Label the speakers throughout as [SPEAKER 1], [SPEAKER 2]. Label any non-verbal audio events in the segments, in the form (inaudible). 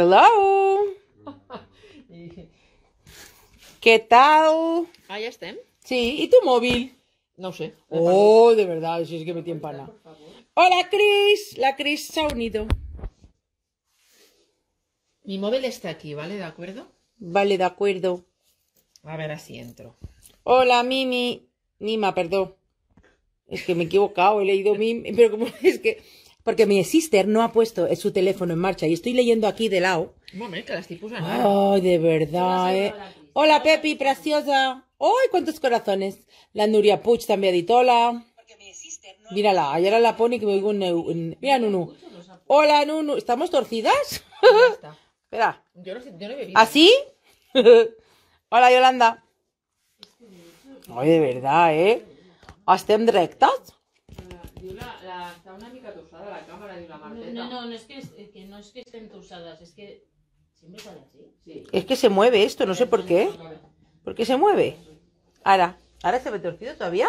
[SPEAKER 1] Hello. ¿Qué tal? Ah, ya estén. Sí, ¿y tu móvil? No sé. Oh, de verdad, si es que me tiene Hola, Cris. La Cris se ha unido. Mi móvil está aquí, ¿vale? ¿De acuerdo? Vale, de acuerdo.
[SPEAKER 2] A ver, así entro.
[SPEAKER 1] Hola, Mimi. Nima, perdón. Es que me he equivocado, he leído Mimi, pero como (laughs) es que porque mi sister no ha puesto su teléfono en marcha y estoy leyendo aquí de lado. Ay, de verdad, eh. Hola, Pepi, preciosa. ¡Ay, cuántos corazones! La Nuria Puch también hola Mírala, ayer la pone que me oigo un... Mira, Nunu. Hola, Nunu. ¿Estamos torcidas? (laughs) Espera. Yo no, ¿Así? ¿Ah, (laughs) hola, Yolanda. Ay, de verdad, ¿eh? rectas?
[SPEAKER 3] Yo la No, no, no, es que, que no es que estén usadas, es que siempre
[SPEAKER 1] sale así. Sí. Es que se mueve esto, no sé por qué. ¿Por qué se mueve? Ahora, ¿ahora se ve torcido todavía?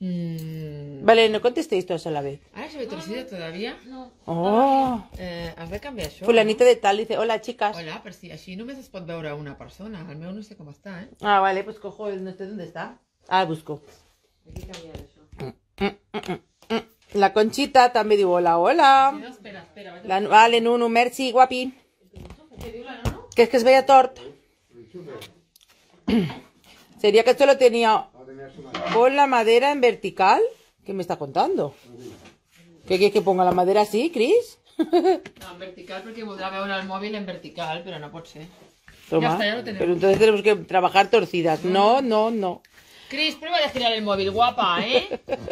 [SPEAKER 1] Mm. Vale, no contestéis todas a la vez. ¿Ahora se ve torcido todavía? No. Oh. Eh, has de cambiar eso Fulanita de tal dice, hola, chicas. Hola, pero si no no me pot ahora una persona. Al menos no sé cómo está, eh? Ah, vale, pues cojo no sé dónde está. Ah, busco. Hay que cambiar eso. Mm, mm, la conchita también dijo hola, hola. Espera, espera, la, vale, merci, guapi. ¿Qué es que es bella torta? (clears throat) Sería que esto lo tenía con la madera en vertical. ¿Qué me está contando? ¿Qué quieres que ponga la madera así, Cris? (laughs) en
[SPEAKER 2] vertical porque a ver el móvil en vertical, pero no puede ser.
[SPEAKER 1] lo pero entonces tenemos que trabajar torcidas. No, mm. no, no.
[SPEAKER 2] Cris, prueba de girar el móvil, guapa, ¿eh? (laughs)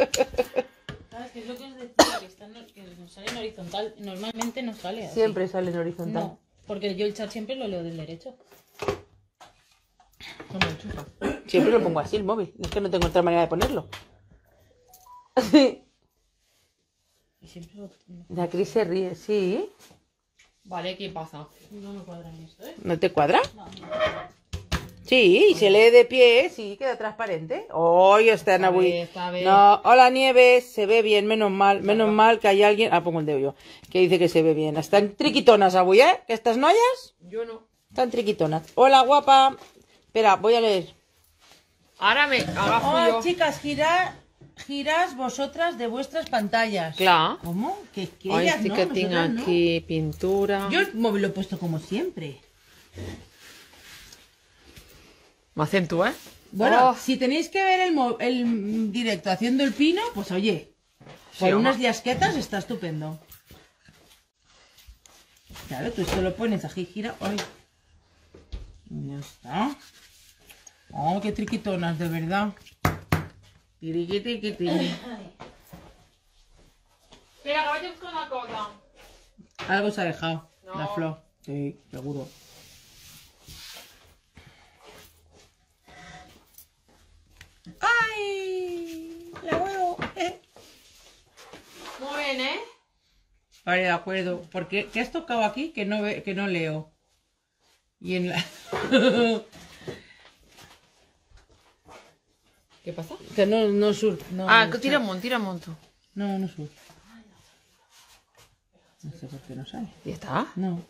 [SPEAKER 3] ¿Sabes ah, es lo que os decía? Que, que nos sale en horizontal. Normalmente no sale así. Siempre sale
[SPEAKER 1] en horizontal. No,
[SPEAKER 3] porque yo el chat siempre lo leo del derecho.
[SPEAKER 1] Siempre lo pongo así el móvil. Es que no tengo otra manera de ponerlo. Así. Y siempre lo... La Cris se ríe, sí. Vale, ¿qué pasa? No me cuadra ni esto, ¿eh? ¿No te cuadra? No, no. Sí, se lee de pie, sí, queda transparente. hoy está Nahui! No, hola nieve se ve bien, menos mal, menos mal que hay alguien. Ah, pongo el dedo yo, que dice que se ve bien. Están triquitonas, Abui, ¿eh? ¿Estas noyas? Yo no. Están triquitonas. Hola, guapa. Espera, voy a leer. Ahora me. chicas, girar. giras vosotras de vuestras pantallas. Claro. ¿Cómo? Que, que Ay, tengo aquí pintura. Yo el móvil lo he puesto como siempre. Me ¿eh? Bueno, oh. si tenéis que ver el, el, directo haciendo el pino, pues oye, con unas yasquetas está estupendo. Claro, tú esto lo pones aquí, gira. Ay. Ya está. Oh, qué triquitonas, de verdad. Tiriqui, Espera, que
[SPEAKER 2] de cosa.
[SPEAKER 1] Algo se ha dejado, la flor. Sí, seguro.
[SPEAKER 3] ¡Ay! La huevo. Eh. Muy bien, ¿eh?
[SPEAKER 1] Vale, de acuerdo. Porque ¿qué has tocado aquí que no ve, que no leo? Y en la. (laughs) ¿Qué pasa? Que no, no sur. No, ah, que tira monto,
[SPEAKER 2] tira monto. No, no sur.
[SPEAKER 1] No sé por qué no sale. ¿Ya
[SPEAKER 2] está? No.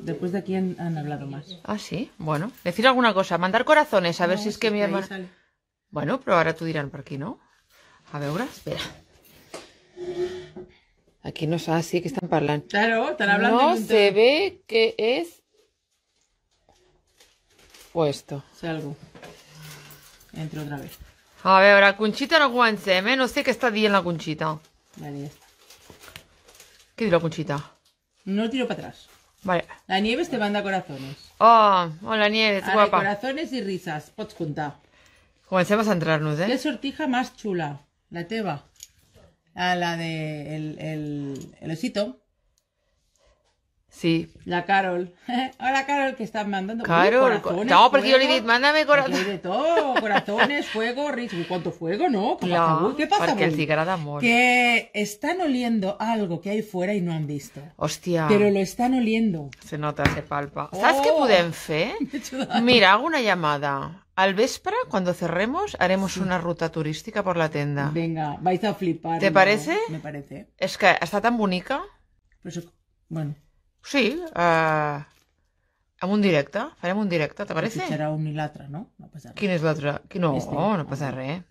[SPEAKER 2] Después de aquí han, hablado más. Ah, sí. Bueno, decir alguna cosa. Mandar corazones, a ver si es que mi hermana. Bueno, pero ahora tú dirán por aquí, no? A ahora espera. Aquí no sé así que están hablando.
[SPEAKER 1] Claro, están hablando. No se
[SPEAKER 2] ve que es puesto. Salgo. Entro otra vez. A ver, ahora Conchita no comencem, eh? No sé qué está diciendo la Conchita. Vale, está. ¿Qué dice la Conchita?
[SPEAKER 1] No tiro para atrás. Vale. La nieve te manda corazones. Oh, hola nieve ¿qué guapa. corazones y risas, pots contar.
[SPEAKER 2] Comencemos a entrarnos, eh? ¿Qué
[SPEAKER 1] sortija más chula? La teva. A ah, la de el, el, el osito. Sí. La Carol. (laughs) Hola, Carol, que estás mandando Carol, ¿cómo No, porque yo le dije, mándame corazones. de todo, (laughs) corazones, fuego, ritmo. ¿Cuánto fuego, no? ¿Qué pasa, Porque el cigarro de amor. Que están oliendo algo que hay fuera y no han visto. Hostia. Pero lo están oliendo.
[SPEAKER 2] Se nota, se palpa. ¿Sabes qué oh. pueden fe? (laughs) Mira, hago una llamada. Al véspera, cuando cerremos, haremos una ruta turística por la tienda. Venga, vais a flipar. ¿Te parece? Me parece. Es que está tan bonita. Pero pues bueno. Sí, uh, un directo, Farem un directo, te parece? ¿Quién un i no? No passa res.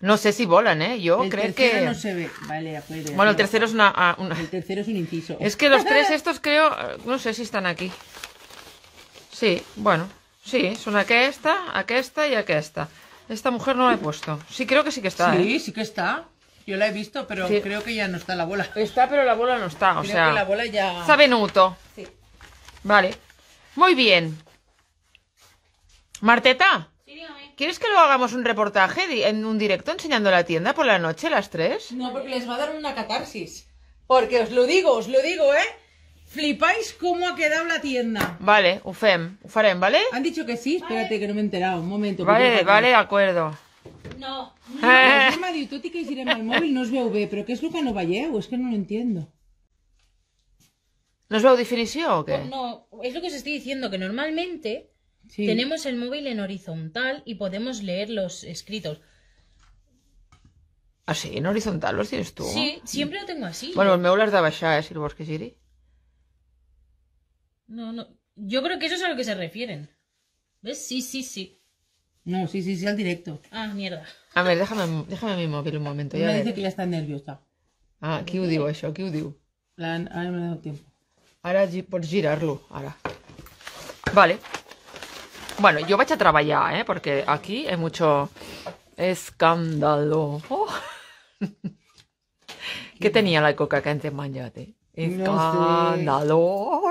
[SPEAKER 2] No, este, no No sé si volan, ¿eh? Yo creo que... no se
[SPEAKER 1] ve. Vale, Bueno, el tercero es ah, una, El tercero es un inciso. Es que los tres (laughs)
[SPEAKER 2] estos creo... Eh, no sé si están aquí. Sí, bueno. Sí, son aquesta, esta y aquesta. Esta mujer no la he puesto. Sí, creo que sí que está. Sí, ¿eh?
[SPEAKER 1] sí que está. Yo la he visto, pero creo que ya no está la bola. Está, pero la bola no está, o creo sea... Que la bola ya... Está
[SPEAKER 2] venuto Sí. Vale. Muy bien.
[SPEAKER 1] Marteta. ¿Quieres que lo hagamos un reportaje en un directo enseñando la tienda por la noche las tres No, porque les va a dar una catarsis. Porque os lo digo, os lo digo, ¿eh? Flipáis cómo ha quedado la tienda. Vale, ufem, ufarem, ¿vale? Han dicho que sí, espérate que no me he enterado, un momento. Vale, vale, de acuerdo. No. Eh. M'ha dit, tot i que girem el mòbil no es veu bé, però què és lo que no veieu? És que no lo entiendo. ¿No es veu definición o qué?
[SPEAKER 3] No, es lo que os estoy diciendo, que normalmente tenemos el móvil en horizontal y podemos leer los escritos.
[SPEAKER 2] Así, ¿Ah, en horizontal, lo tienes tú. Sí,
[SPEAKER 3] siempre lo tengo así. Bueno, me
[SPEAKER 2] meu de baixar, eh, si el vols que
[SPEAKER 3] No, no. Yo creo que eso es a lo que se refieren. ¿Ves? Sí, sí, sí.
[SPEAKER 1] No, sí, sí, sí, al directo. Ah, mierda. A ver, déjame, déjame mi móvil un momento. me dice que ya está nerviosa. Ah, ¿qué digo eso? ¿Qué digo? Ahora ahora me he dado tiempo. Ahora por girarlo, ahora. Vale.
[SPEAKER 2] Bueno, yo voy a trabajar, ¿eh? Porque aquí hay mucho escándalo. Oh. (laughs) ¿Qué tenía la coca que antes manjate? Escándalo.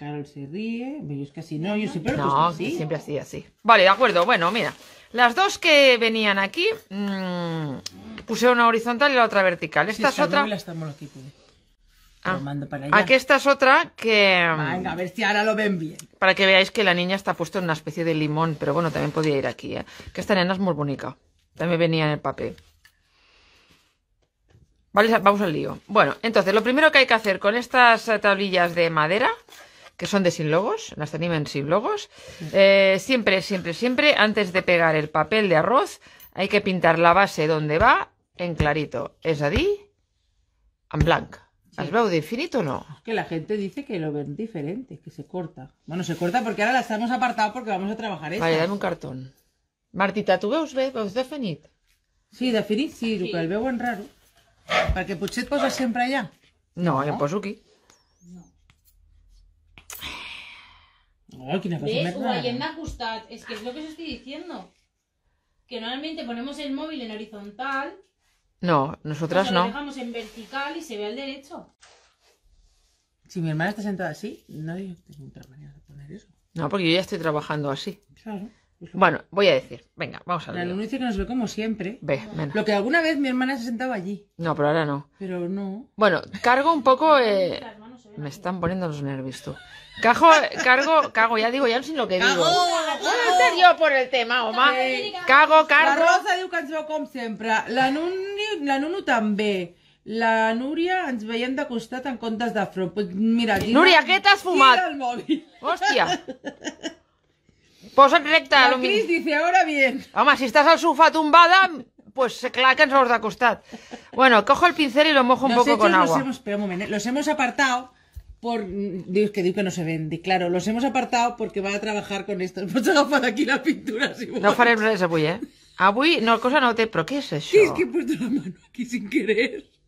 [SPEAKER 1] Carol se ríe. no, yo siempre así. siempre así, así.
[SPEAKER 2] Vale, de acuerdo. Bueno, mira. Las dos que venían aquí, mm, puse una horizontal y la otra vertical. Esta es otra. Pues. Ah. Aquí, esta es otra que. Mm, Venga, a ver si ahora lo ven bien. Para que veáis que la niña está puesta en una especie de limón, pero bueno, también podía ir aquí, ¿eh? Que esta nena es muy bonita. También venía en el papel. Vale, vamos al lío. Bueno, entonces, lo primero que hay que hacer con estas eh, tablillas de madera que son de sin logos, las tenían sin logos. Eh, siempre, siempre, siempre, antes de pegar el papel de arroz, hay que pintar la base donde va en clarito. Es a en blanco. Sí. veo de definito o no?
[SPEAKER 1] Que la gente dice que lo ven diferente, que se corta. Bueno, se corta porque ahora la estamos apartado porque vamos a trabajar esto. Vale, dame un cartón. Martita, ¿tú veus bé? Veus Sí, definito. sí, lo que el veuen raro. ¿Para que Puchet poses siempre allá? No, en em no? Es quina que es
[SPEAKER 3] lo que us estoy diciendo. Que normalmente ponemos el móvil en horizontal,
[SPEAKER 2] No, nosotras no. lo
[SPEAKER 3] dejamos en vertical y se ve al derecho.
[SPEAKER 1] Si mi hermana está sentada así, no
[SPEAKER 2] otra manera de poner eso. No, porque yo ya estoy trabajando así. Claro. Pues bueno, voy a decir. Venga, vamos a ver. La dice que nos ve como siempre. Lo que alguna
[SPEAKER 1] vez mi hermana se sentaba allí,
[SPEAKER 2] No, pero ahora no.
[SPEAKER 1] pero no.
[SPEAKER 2] Bueno, cargo un poco eh, Me están poniendo los nervios tú. Cajo, cargo, cago, ya digo, ya no sé lo que cago, digo.
[SPEAKER 1] Cago. jo por el tema, home. Cago, cargo. La Rosa diu que ens veu com sempre. La, Nuni, la Nunu també. La Núria ens veiem de costat en comptes de front. Mira, tira, Núria, què t'has fumat? Tira el
[SPEAKER 2] mòbil. Hòstia. (laughs) Posa't recte. La Cris dice, ahora bien. Home, si estàs al sofà tombada, pues clar
[SPEAKER 1] que ens veus de costat. Bueno, cojo el pincel y lo
[SPEAKER 2] mojo un los poco con agua. Los
[SPEAKER 1] hemos, espera un moment, eh, los hemos apartado por mm, Dios que digo que no se vende. Claro, los hemos apartado porque va a trabajar con esto. (laughs) Hemos para aquí la pintura. Si no farem res avui, eh? Avui no, cosa no te... ¿Pero qué es eso? Sí, que he puesto la mano aquí sin querer. (sighs)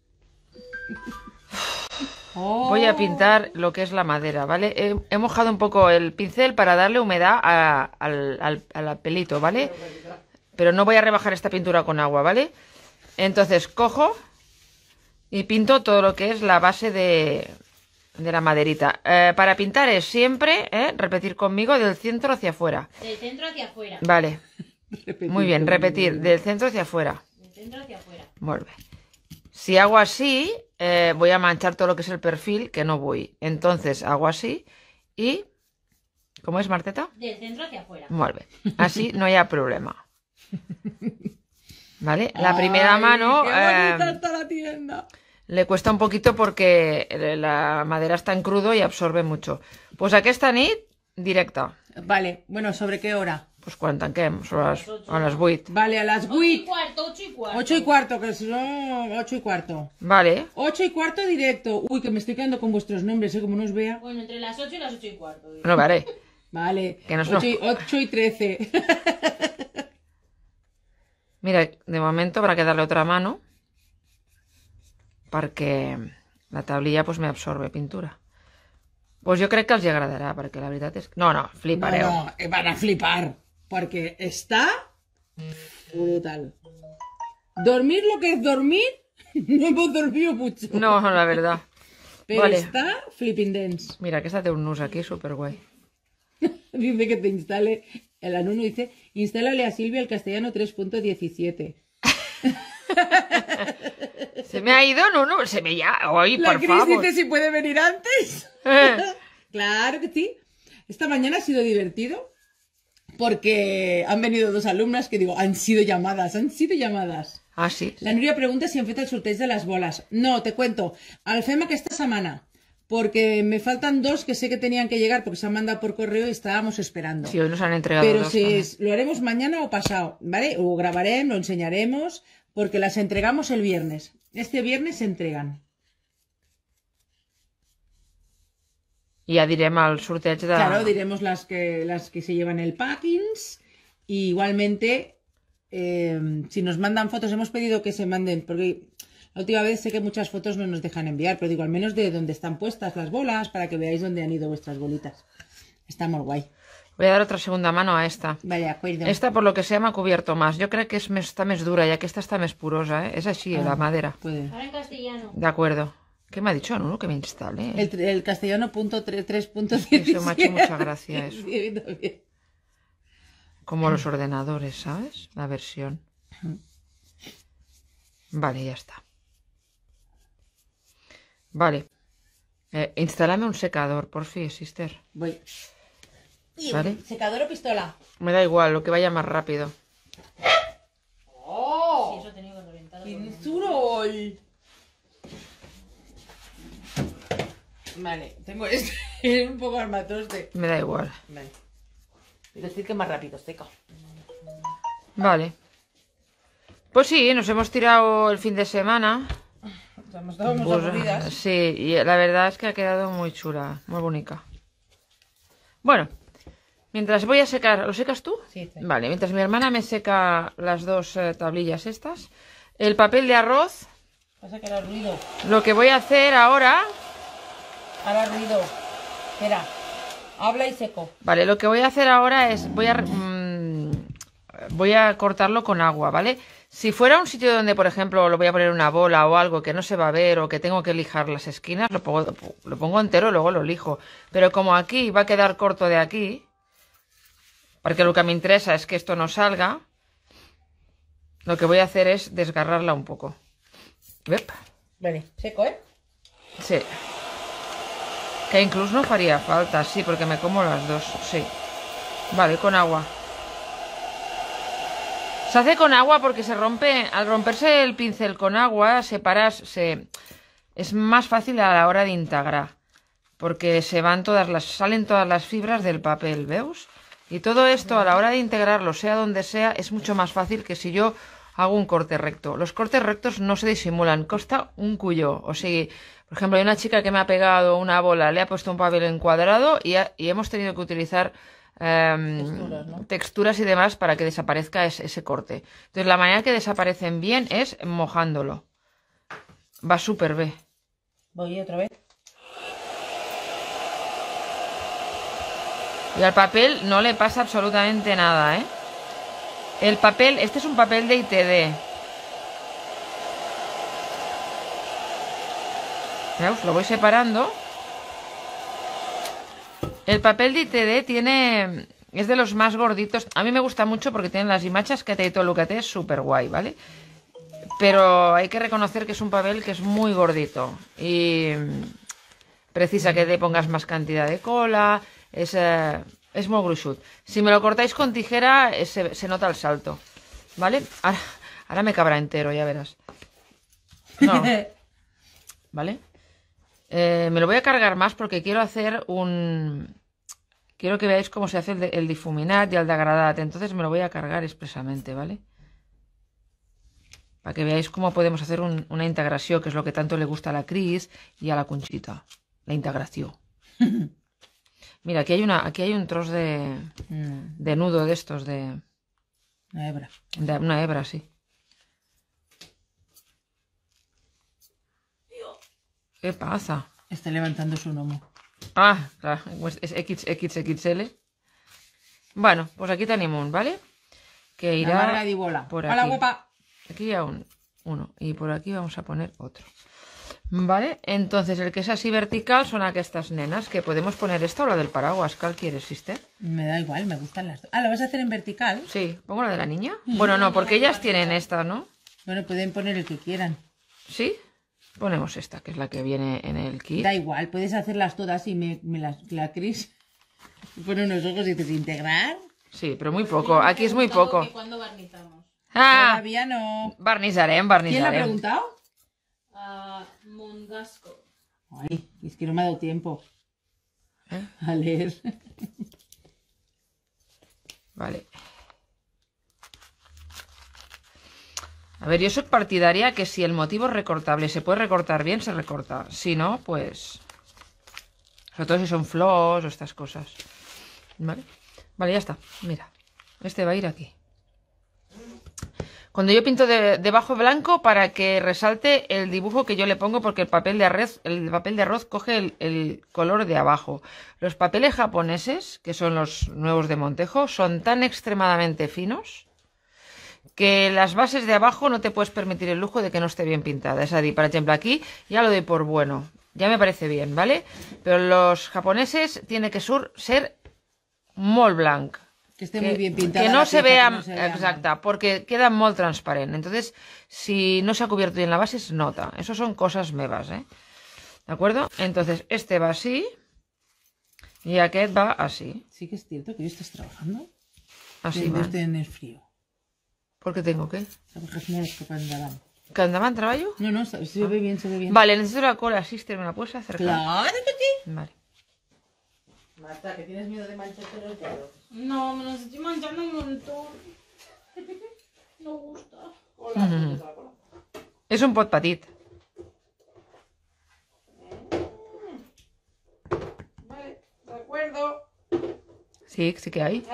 [SPEAKER 1] Voy a pintar
[SPEAKER 2] lo que es la madera, ¿vale? He, mojado un poco el pincel para darle humedad al, al, al pelito, ¿vale? Pero no voy a rebajar esta pintura con agua, ¿vale? Entonces cojo y pinto todo lo que es la base de, de la maderita. Eh, para pintar es siempre, eh, repetir conmigo, del centro hacia afuera.
[SPEAKER 3] Del centro hacia afuera. Vale.
[SPEAKER 2] (laughs) Muy bien, repetir, del centro hacia afuera.
[SPEAKER 3] Del centro hacia afuera.
[SPEAKER 2] Vuelve. Si hago así, eh, voy a manchar todo lo que es el perfil, que no voy. Entonces hago así y... ¿Cómo es, Marteta?
[SPEAKER 3] Del centro hacia
[SPEAKER 2] afuera. Vuelve. Así no hay problema. (laughs) ¿Vale? La primera mano... la tienda. Le cuesta un poquito porque eh, la madera está en crudo y absorbe mucho. Pues aquí está nit directa. Vale, bueno,
[SPEAKER 1] ¿sobre qué hora? Pues quan tanquem, a las 8. Vale, a las 8. 8 y
[SPEAKER 3] cuarto, 8 y cuarto. 8 y
[SPEAKER 1] cuarto, que son 8 y cuarto. Vale. 8 y cuarto directo. Uy, que me estoy quedando con vuestros nombres, ¿eh? como no os vea.
[SPEAKER 3] Bueno, entre las 8 y las 8 y cuarto. No, vale.
[SPEAKER 1] Vale. Que nos 8, y, 8 y 13.
[SPEAKER 2] Mira, de momento habrá que darle otra mano porque la tablilla pues, me absorbe pintura. Pues yo creo que os llegará porque la verdad es No, no, fliparé No, eh, van a
[SPEAKER 1] flipar, porque está brutal. Dormir lo que es dormir, (laughs) no hemos dormido mucho. No, la verdad. Pero está flipping dense. Mira, que está de un nus aquí súper guay. (laughs) dice que te instale, el anuno dice, instálale a Silvia el castellano 3.17. (laughs) Se me ha
[SPEAKER 2] ido, no, no, se me ya.
[SPEAKER 1] Hoy, La por Cris dice si puede venir antes. Eh. (laughs) claro que sí. Esta mañana ha sido divertido porque han venido dos alumnas que digo, han sido llamadas, han sido llamadas. Ah, sí. La Nuria pregunta si han hecho el sorteo de las bolas. No, te cuento. Alfema que esta semana, porque me faltan dos que sé que tenían que llegar porque se han mandado por correo y estábamos esperando. Sí, hoy nos han entregado Pero si lo haremos mañana o pasado, ¿vale? O grabaremos, lo enseñaremos porque las entregamos el viernes. Este viernes se entregan.
[SPEAKER 2] Ya diremos al el Claro, diremos
[SPEAKER 1] las que, las que se llevan el packings. igualmente, em, si nos mandan fotos, hemos pedido que se manden, porque la última vez sé que muchas fotos no nos dejan enviar, pero digo, al menos de dónde están puestas las bolas, para que veáis dónde han ido vuestras bolitas. Está muy guay. Voy a dar otra segunda
[SPEAKER 2] mano a esta. Vale, Esta, por lo que sea, me ha cubierto más. Yo creo que es, está más dura, ya que esta está más purosa, ¿eh? Es así, ah, la madera. Ahora
[SPEAKER 1] en castellano. De
[SPEAKER 2] acuerdo. ¿Qué me ha dicho, Nuno? Que me instale.
[SPEAKER 1] El, castellano punto Eso me ha hecho mucha gracia, (laughs) eso.
[SPEAKER 2] Como los ordenadores, ¿sabes? La versión. Vale, ya está. Vale. Eh, instálame un secador, por fin, sister. Voy. ¿Y ¿Vale?
[SPEAKER 1] ¿Secador o pistola?
[SPEAKER 2] Me da igual, lo que vaya más rápido.
[SPEAKER 1] ¡Oh! Sí, eso tenía Vale, tengo este. (laughs) Es un poco armatoste. Me da igual. Vale. Quiero decir que más rápido, seca
[SPEAKER 2] Vale. Pues sí, nos hemos tirado el fin de semana.
[SPEAKER 1] Nos hemos dado unas pues,
[SPEAKER 2] Sí, y la verdad es que ha quedado muy chula, muy bonita. Bueno, Mientras voy a secar, ¿lo secas tú? Sí, sí. Vale, mientras mi hermana me seca las dos eh, tablillas estas, el papel de arroz.
[SPEAKER 1] ruido.
[SPEAKER 2] Lo que voy a hacer ahora.
[SPEAKER 1] Ahora ruido. Espera. Habla y seco.
[SPEAKER 2] Vale, lo que voy a hacer ahora es voy a mm, voy a cortarlo con agua, ¿vale? Si fuera un sitio donde, por ejemplo, lo voy a poner una bola o algo que no se va a ver o que tengo que lijar las esquinas, lo pongo, lo pongo entero y luego lo lijo. Pero como aquí va a quedar corto de aquí, porque lo que me interesa es que esto no salga. Lo que voy a hacer es desgarrarla un poco.
[SPEAKER 1] Vale, seco, ¿eh?
[SPEAKER 2] Sí. Que incluso no haría falta, sí, porque me como las dos, sí. Vale, con agua. Se hace con agua porque se rompe, al romperse el pincel con agua, paras, se... Es más fácil a la hora de integrar, porque se van todas las, salen todas las fibras del papel, ¿veos? Y todo esto a la hora de integrarlo, sea donde sea, es mucho más fácil que si yo hago un corte recto. Los cortes rectos no se disimulan, costa un cuyo. O si, por ejemplo, hay una chica que me ha pegado una bola, le ha puesto un papel encuadrado y, hemos tenido que utilizar em, texturas, y demás para que desaparezca ese, corte. Entonces, la manera que desaparecen bien es mojándolo. Va súper bien. Voy otra vez. Y al papel no le pasa absolutamente nada, ¿eh? El papel, este es un papel de ITD. lo voy separando. El papel de ITD tiene... Es de los más gorditos. A mí me gusta mucho porque tiene las imachas que te y todo que te es súper guay, ¿vale? Pero hay que reconocer que es un papel que es muy gordito. Y precisa que te pongas más cantidad de cola es eh, es muy Si me lo cortáis con tijera, eh, se, nota el salto. ¿Vale? Ahora, me cabrá entero, ya verás. (laughs) ¿Vale? Eh, me lo voy a cargar más porque quiero hacer un... Quiero que veáis cómo se hace el, difuminat y el degradat Entonces me lo voy a cargar expresamente, ¿vale? Para que veáis cómo podemos hacer una integración, que es lo que tanto le gusta a la Cris y a la Conchita. La integración. (laughs) Mira, aquí hay una, aquí hay un trozo mm. de, nudo de estos, de. Una hebra. De una hebra, sí.
[SPEAKER 1] ¿Qué pasa? Está levantando su nomo.
[SPEAKER 2] Ah, claro, pues es XXXL. Bueno, pues aquí tenemos un, ¿vale? Que irá. La bola. Por aquí. Hola, Aquí hay
[SPEAKER 1] uno. Y por aquí
[SPEAKER 2] vamos a poner otro. Vale, entonces el que es así vertical son estas nenas, que podemos poner esta o la del paraguas, ¿cal quieres, Sister?
[SPEAKER 1] Me da igual, me gustan las dos. Ah,
[SPEAKER 2] ¿lo vas a hacer en vertical? Sí, ¿pongo la de la niña? (laughs) Bueno, no, porque ellas tienen esta, ¿no? Bueno, pueden
[SPEAKER 1] poner el que quieran. ¿Sí?
[SPEAKER 2] Ponemos esta, que es la que viene en el kit. Da
[SPEAKER 1] igual, puedes hacerlas todas y me, las, la Cris (laughs) pone unos ojos y te ¿integrar? Sí, pero muy poco, aquí es muy poco.
[SPEAKER 3] ¿Cuándo barnizamos? Ah, Todavía no.
[SPEAKER 1] Barnizaré, barnizaré.
[SPEAKER 3] ¿Quién la ha preguntado? Ah, Mondasco.
[SPEAKER 1] Ay, es que no me ha dado tiempo ¿Eh? a leer. Vale. A ver, yo soy partidaria
[SPEAKER 2] que si el motivo es recortable, se puede recortar bien, se recorta. Si no, pues... Sobre todo si son flos o estas cosas. ¿Vale? Vale, ya está. Mira. Este va a ir aquí. Cuando yo pinto debajo blanco para que resalte el dibujo que yo le pongo porque el papel de arroz, el papel de arroz coge el, color de abajo. Los papeles japoneses, que son los nuevos de Montejo, son tan extremadamente finos que las bases de abajo no te puedes permitir el lujo de que no esté bien pintada. Es decir, por ejemplo, aquí ya lo doy por bueno. Ya me parece bien, ¿vale? Pero los japoneses tiene que ser muy blanc. Que esté muy bien pintada. Que no, se vea, exacta, porque queda muy transparente, Entonces, si no se ha cubierto bien la base, se nota. Eso son cosas mevas, ¿eh? ¿De acuerdo? Entonces, este va así y aquel va así. Sí que es cierto que yo estás trabajando.
[SPEAKER 1] Así va. Este el frío. ¿Por qué tengo qué? Porque que trabajo? No, no, se ve bien, se ve bien. Vale,
[SPEAKER 2] necesito la cola, sister, ¿me la puedes acercar? Claro
[SPEAKER 1] que sí. Vale. Marta, que tienes miedo de mancharte los dedos. No, me los estoy manchando un montón. (laughs) No gusta.
[SPEAKER 2] Es un pot patit. Mm. Vale, de acuerdo. Sí, sí que hay.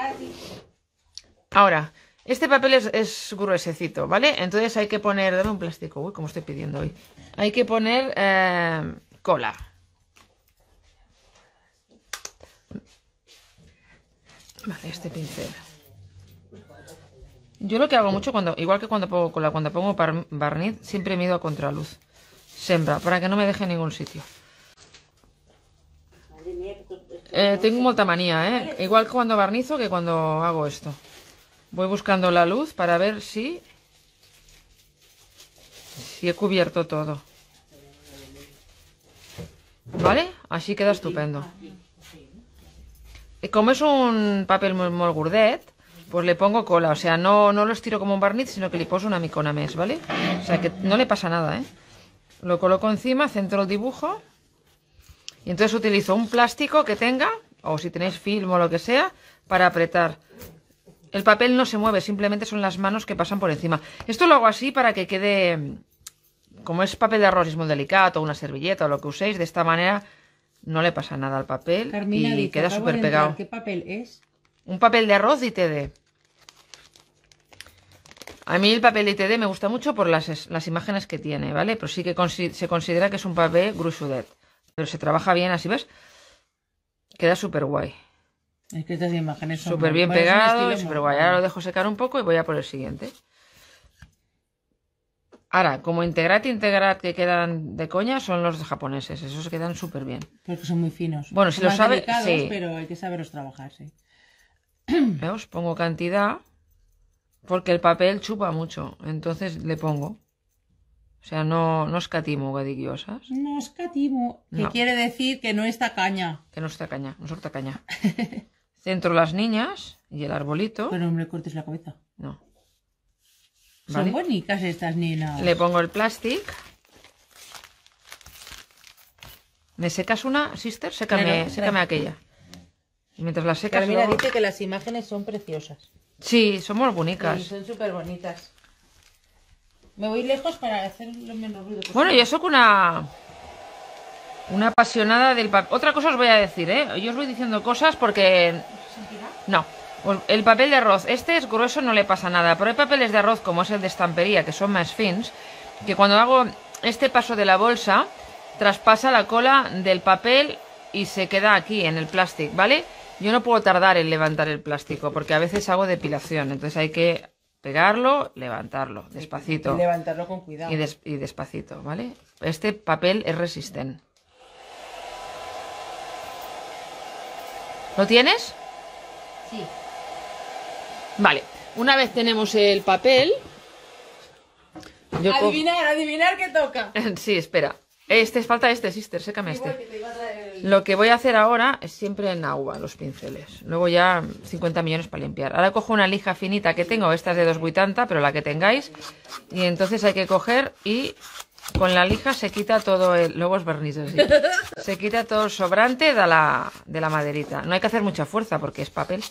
[SPEAKER 2] Ahora, este papel es, gruesecito, ¿vale? Entonces hay que poner, dame un plástico, uy, como estoy pidiendo hoy. Hay que poner eh, cola. este pincel. Yo lo que hago mucho, cuando igual que cuando pongo cola, cuando pongo barniz, siempre mido a contraluz. Sembra, para que no me deje en ningún sitio. Eh, tengo molta manía, ¿eh? Igual que cuando barnizo que cuando hago esto. Voy buscando la luz para ver si... Si he cubierto todo. ¿Vale? Así queda estupendo. Eh, como es un papel muy pues le pongo cola. O sea, no, no lo estiro como un barniz, sino que le pongo una micona mes, ¿vale? O sea, que no le pasa nada, ¿eh? Lo coloco encima, centro el dibujo. Y entonces utilizo un plástico que tenga, o si tenéis film o lo que sea, para apretar. El papel no se mueve, simplemente son las manos que pasan por encima. Esto lo hago así para que quede... Mm, como es papel de arroz, es muy delicado, una servilleta o lo que uséis, de esta manera no le pasa nada al papel y queda súper pegado. ¿Qué papel es? Un papel de arroz y ITD. A mí el papel ITD me gusta mucho por las, las imágenes que tiene, ¿vale? Pero sí que se considera que es un papel grusudet. Pero se trabaja bien así, ¿ves? Queda súper guay. Es que estas imágenes son... Súper bien pegadas. y súper guay. Ahora lo dejo secar un poco y voy a por el siguiente. Ahora, como integrate, integrat que quedan de coña son los japoneses, esos quedan súper bien. Porque son muy finos. Bueno, si los sabes, sí.
[SPEAKER 1] pero hay que saberlos trabajar, sí.
[SPEAKER 2] (clears throat) Os pongo cantidad porque el papel chupa mucho, entonces le pongo. O sea, no, no escatimo, gadigiosas.
[SPEAKER 1] No escatimo, que quiere decir que no está caña. Que no está caña, no está caña. (laughs)
[SPEAKER 2] Centro las niñas y el arbolito.
[SPEAKER 1] Pero no me cortes la cabeza. No. Son bonitas estas nenas. Le pongo el plástico. ¿Me secas una, sister? Sécame, aquella.
[SPEAKER 2] mientras la secas... Mira, dice
[SPEAKER 1] que las imágenes son preciosas.
[SPEAKER 2] Sí, son muy bonitas.
[SPEAKER 1] son súper bonitas. Me voy lejos para hacer lo menos ruido Bueno, yo
[SPEAKER 2] soy una... Una apasionada del papel. Otra cosa os voy a decir, ¿eh? Yo os voy diciendo cosas porque... ¿Sentirá? No. El papel de arroz, este es grueso, no le pasa nada, pero hay papeles de arroz como es el de estampería, que son más fins, que cuando hago este paso de la bolsa, traspasa la cola del papel y se queda aquí en el plástico, ¿vale? Yo no puedo tardar en levantar el plástico porque a veces hago depilación, entonces hay que pegarlo, levantarlo, despacito. Y
[SPEAKER 1] levantarlo con cuidado. Y,
[SPEAKER 2] y despacito, ¿vale? Este papel es resistente. ¿Lo tienes? Sí. Vale, una vez tenemos el papel...
[SPEAKER 1] adivinar,
[SPEAKER 2] adivinar qué toca. (laughs) sí, espera. Este es falta este, sister, sécame este. Lo que voy a hacer ahora es siempre en agua los pinceles. Luego ya 50 millones para limpiar. Ahora cojo una lija finita que tengo, esta es de 2,80, pero la que tengáis. Y entonces hay que coger y con la lija se quita todo el... Luego es barniz así. (laughs) Se quita todo el sobrante de la, de la maderita. No hay que hacer mucha fuerza porque es papel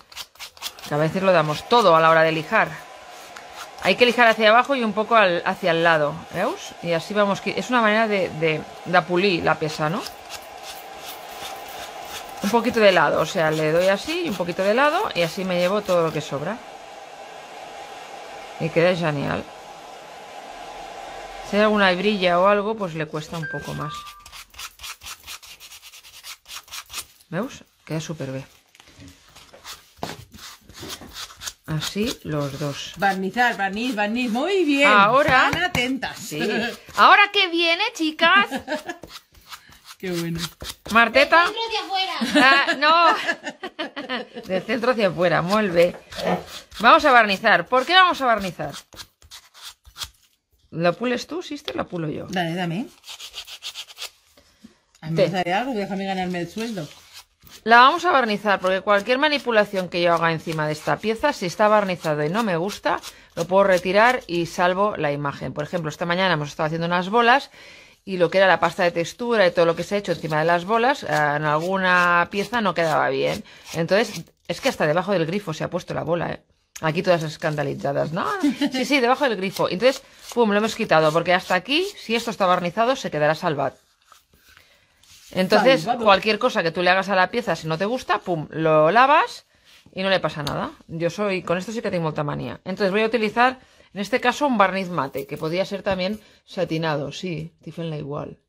[SPEAKER 2] a veces lo damos todo a la hora de lijar. Hay que lijar hacia abajo y un poco hacia el lado. ¿Veus? Y así vamos. Es una manera de, de, pulir la pesa, ¿no? Un poquito de lado. O sea, le doy así y un poquito de lado. Y así me llevo todo lo que sobra. Y queda genial. Si hay alguna brilla o algo, pues le cuesta un poco más. ¿Veus? Queda súper bien. Así los dos.
[SPEAKER 1] Barnizar, barniz, barniz. Muy bien. Ahora. Están atentas. Sí. (laughs) Ahora que viene, chicas.
[SPEAKER 2] (laughs) Qué bueno. Marteta. Del centro hacia afuera. Ah, no. (laughs) Del centro hacia afuera, mueve. Vamos a barnizar. ¿Por qué vamos a barnizar? ¿La pules tú,
[SPEAKER 1] Sister? ¿La pulo yo? Dale, dame. A mí me algo, déjame ganarme el sueldo.
[SPEAKER 2] La vamos a barnizar porque cualquier manipulación que yo haga encima de esta pieza, si está barnizado y no me gusta, lo puedo retirar y salvo la imagen. Por ejemplo, esta mañana hemos estado haciendo unas bolas y lo que era la pasta de textura y todo lo que se ha hecho encima de las bolas, eh, en alguna pieza no quedaba bien. Entonces, es que hasta debajo del grifo se ha puesto la bola, ¿eh? Aquí todas escandalizadas, ¿no? Sí, sí, debajo del grifo. Entonces, pum, lo hemos quitado, porque hasta aquí, si esto está barnizado, se quedará salvado entonces, cualquier cosa que tú le hagas a la pieza, si no te gusta, pum, lo lavas y no le pasa nada. Yo soy, con esto sí que tengo mucha manía. Entonces voy a utilizar, en este caso, un barniz mate, que podría ser también satinado, sí, la igual.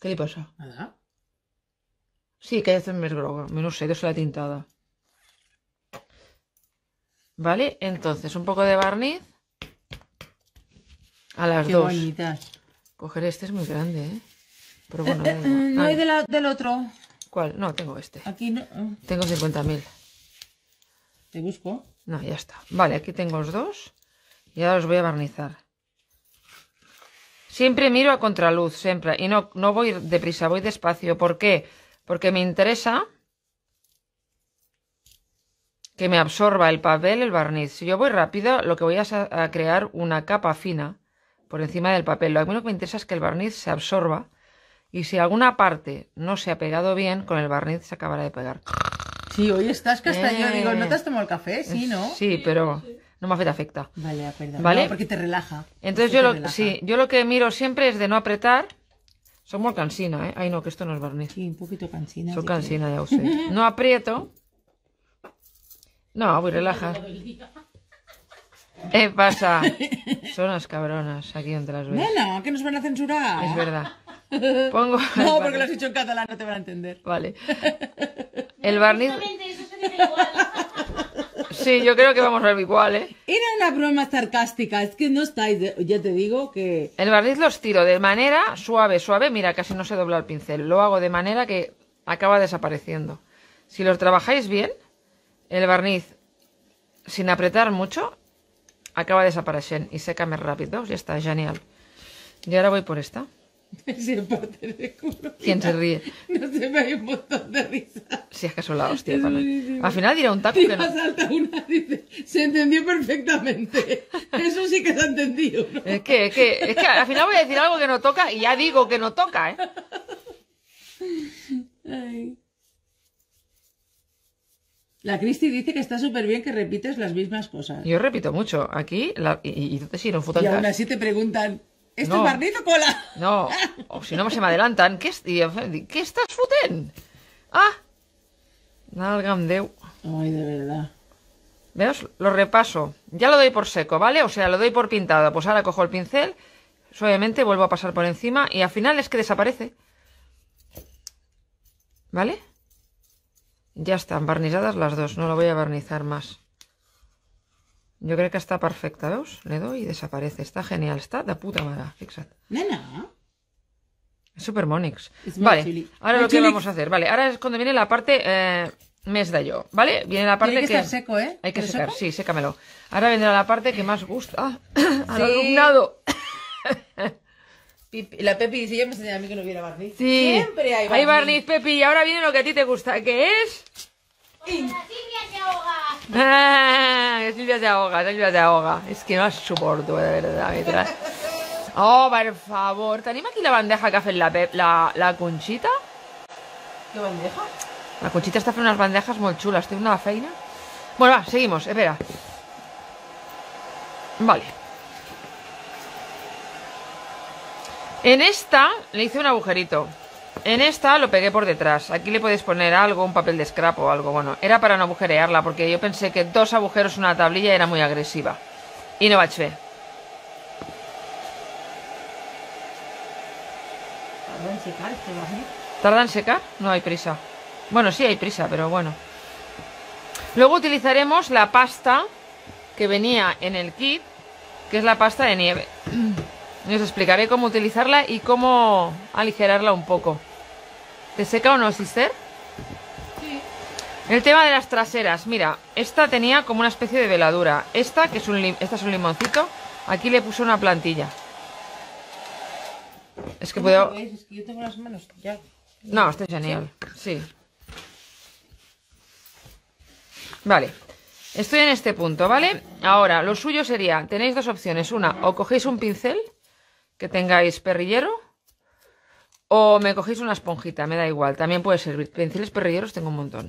[SPEAKER 2] ¿Qué le pasa? Nada. Sí, que que mes groga, menos serio la tintada. ¿Vale? Entonces, un poco de barniz. A las dos. Coger este es muy grande, ¿eh? Eh, eh, no hay
[SPEAKER 1] ah. del otro.
[SPEAKER 2] ¿Cuál? No, tengo este.
[SPEAKER 1] Aquí no. Ah.
[SPEAKER 2] Tengo 50.000. ¿Te busco? No, ya está. Vale, aquí tengo los dos. Y ahora los voy a barnizar. Siempre miro a contraluz, siempre. Y no, no voy deprisa, voy despacio. ¿Por qué? Porque me interesa que me absorba el papel el barniz. Si yo voy rápido, lo que voy a, a crear una capa fina por encima del papel. Lo que me interesa es que el barniz se absorba y si alguna parte no se ha pegado bien, con el barniz se acabará de pegar. Sí, hoy estás castaño. Digo, ¿no te has
[SPEAKER 1] tomado el café? Sí, eh, ¿no?
[SPEAKER 2] Sí, pero no me afecta. Vale, porque te relaja. Entonces yo lo, Sí, yo lo que miro siempre es de no apretar. Son muy cansina, ¿eh? Ay, no, que esto no es barniz. Sí, un poquito cansina. Son cansina, ya No aprieto. No, voy, relaja. ¿Qué pasa? (laughs) Son las cabronas aquí entre las No,
[SPEAKER 1] no, que nos van a censurar. Es verdad. (laughs) No, porque lo has hecho en catalán, no te van a entender. Vale. (laughs) El barniz. Sí, yo creo
[SPEAKER 2] que vamos a ver igual, ¿eh?
[SPEAKER 1] Era una broma sarcástica, es que no estáis, ya te digo que... El
[SPEAKER 2] barniz los tiro de manera suave, suave, mira, casi no se dobla el pincel, lo hago de manera que acaba desapareciendo. Si los trabajáis bien, el barniz sin apretar mucho, acaba desaparecer y seca más rápido, ya está genial. Y ahora voy por esta.
[SPEAKER 1] (laughs) ¿Quién se ríe? No se me hay un
[SPEAKER 2] montón de risa. Si es que son la hostia también. Al final diré un taco que no.
[SPEAKER 1] una, dice, se entendió perfectamente. (laughs) Eso sí que se ha entendido. Es, que, es, que, es que al final voy a decir algo que no toca y ya digo que no toca, ¿eh? Ay. La Cristi dice que está súper bien que repites las mismas cosas.
[SPEAKER 2] Yo repito mucho. Aquí, la, y, y, tú te Y aún así
[SPEAKER 1] te preguntan, ¿esto es barniz cola?
[SPEAKER 2] No, o si no se me adelantan, ¿qué, estás futen? ¡Ah! Nalgam Ay, de verdad. ¿Veos? Lo repaso. Ya lo doy por seco, ¿vale? O sea, lo doy por pintado. Pues ahora cojo el pincel, suavemente vuelvo a pasar por encima y al final es que desaparece. ¿Vale? Ya están barnizadas las dos, no la voy a barnizar más. Yo creo que está perfecta, Le doy y desaparece. Está genial, está de puta madre, fíjate. Nena. Super Monix. Vale, ahora lo que vamos a hacer. Vale, ahora es cuando viene la parte eh, mes de yo, ¿vale? Viene la parte que... que... Estar seco, ¿eh? Hay que secar, sí, sécamelo. Ahora vendrá la parte que más gusta (coughs)
[SPEAKER 1] al alumnado.
[SPEAKER 2] (coughs)
[SPEAKER 1] la Pepi dice, Yo me enseñaba a mí que no hubiera barniz. Sí. Siempre hay barniz. Hay barniz, Pepi. Y ahora viene lo que a ti te gusta, que es... Pues la Silvia se ahoga. La
[SPEAKER 2] ah, Silvia se ahoga, Silvia se ahoga. Es que no la soporto, de verdad. Oh, por favor. ¿Te anima aquí la bandeja que hace la, la, la conchita? ¿Qué bandeja? La conchita está haciendo unas bandejas muy chulas. Tiene una feina. Bueno, va, seguimos. Espera. Vale. En esta le hice un agujerito. En esta lo pegué por detrás. Aquí le puedes poner algo, un papel de scrap o algo. Bueno, era para no agujerearla porque yo pensé que dos agujeros en una tablilla era muy agresiva. Y no va a en ¿Tarda en secar? No hay prisa. Bueno, sí hay prisa, pero bueno. Luego utilizaremos la pasta que venía en el kit, que es la pasta de nieve. (clears throat) Y os explicaré cómo utilizarla y cómo aligerarla un poco. ¿Te seca o no, sister? Sí. El tema de las traseras. Mira, esta tenía como una especie de veladura. Esta, que es un, esta es un limoncito, aquí le puse una plantilla. Es que puedo...
[SPEAKER 1] Es que yo tengo las manos ya...
[SPEAKER 2] No, esto es genial. Sí. Vale. Estoy en este punto, ¿vale? Ahora, lo suyo sería, tenéis dos opciones. Una, o cogéis un pincel que tengáis perrillero o me cogéis una esponjita, me da igual, también puede servir. pinceles perrilleros tengo un montón.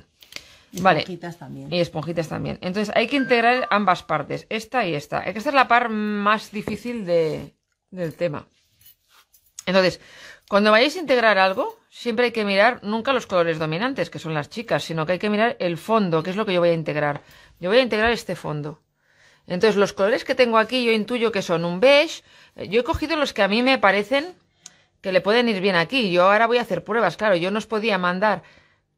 [SPEAKER 2] Y esponjitas también. Y esponjitas también. Entonces hay que integrar ambas partes, esta y esta. Esta es la par más difícil del tema. Entonces, cuando vayáis a integrar algo, siempre hay que mirar nunca los colores dominantes, que son las chicas, sino que hay que mirar el fondo, que es lo que yo voy a integrar. Yo voy a integrar este fondo. Entonces, los colores que tengo aquí yo intuyo que son un beige. Eh, yo he cogido los que a mí me parecen que le pueden ir bien aquí. Yo ahora voy a hacer pruebas, claro. Yo no os podía mandar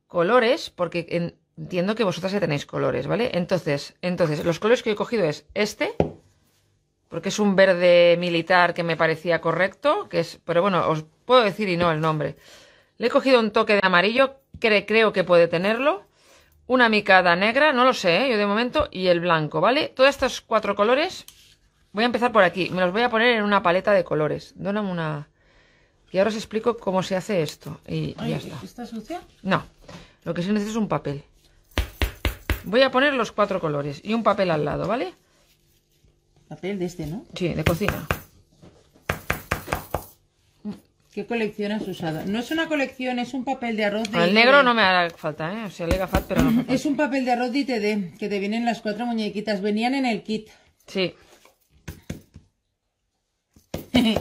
[SPEAKER 2] colores porque entiendo que vosotras ya tenéis colores, ¿vale? Entonces, entonces los colores que he cogido es este, porque es un verde militar que me parecía correcto, que es, pero bueno, os puedo decir y no el nombre. Le he cogido un toque de amarillo, que creo que puede tenerlo una micada negra, no lo sé, ¿eh? yo de momento, y el blanco, ¿vale? Todos estos cuatro colores, voy a empezar por aquí, me los voy a poner en una paleta de colores. Dóname una... Y ahora os explico cómo se hace esto. Y ya está. ¿Está sucia? No, lo que sí necesito es un papel. Voy a poner los cuatro colores y un papel al lado,
[SPEAKER 1] ¿vale? Papel de este, ¿no? Sí, de cocina. ¿Qué colección has usado? No es una colección, es un papel de arroz de Al negro no
[SPEAKER 2] me hará falta, ¿eh? O sea, le fat, pero no me falta.
[SPEAKER 1] Es un papel de arroz de que te vienen las cuatro muñequitas. Venían en el kit. Sí. (laughs)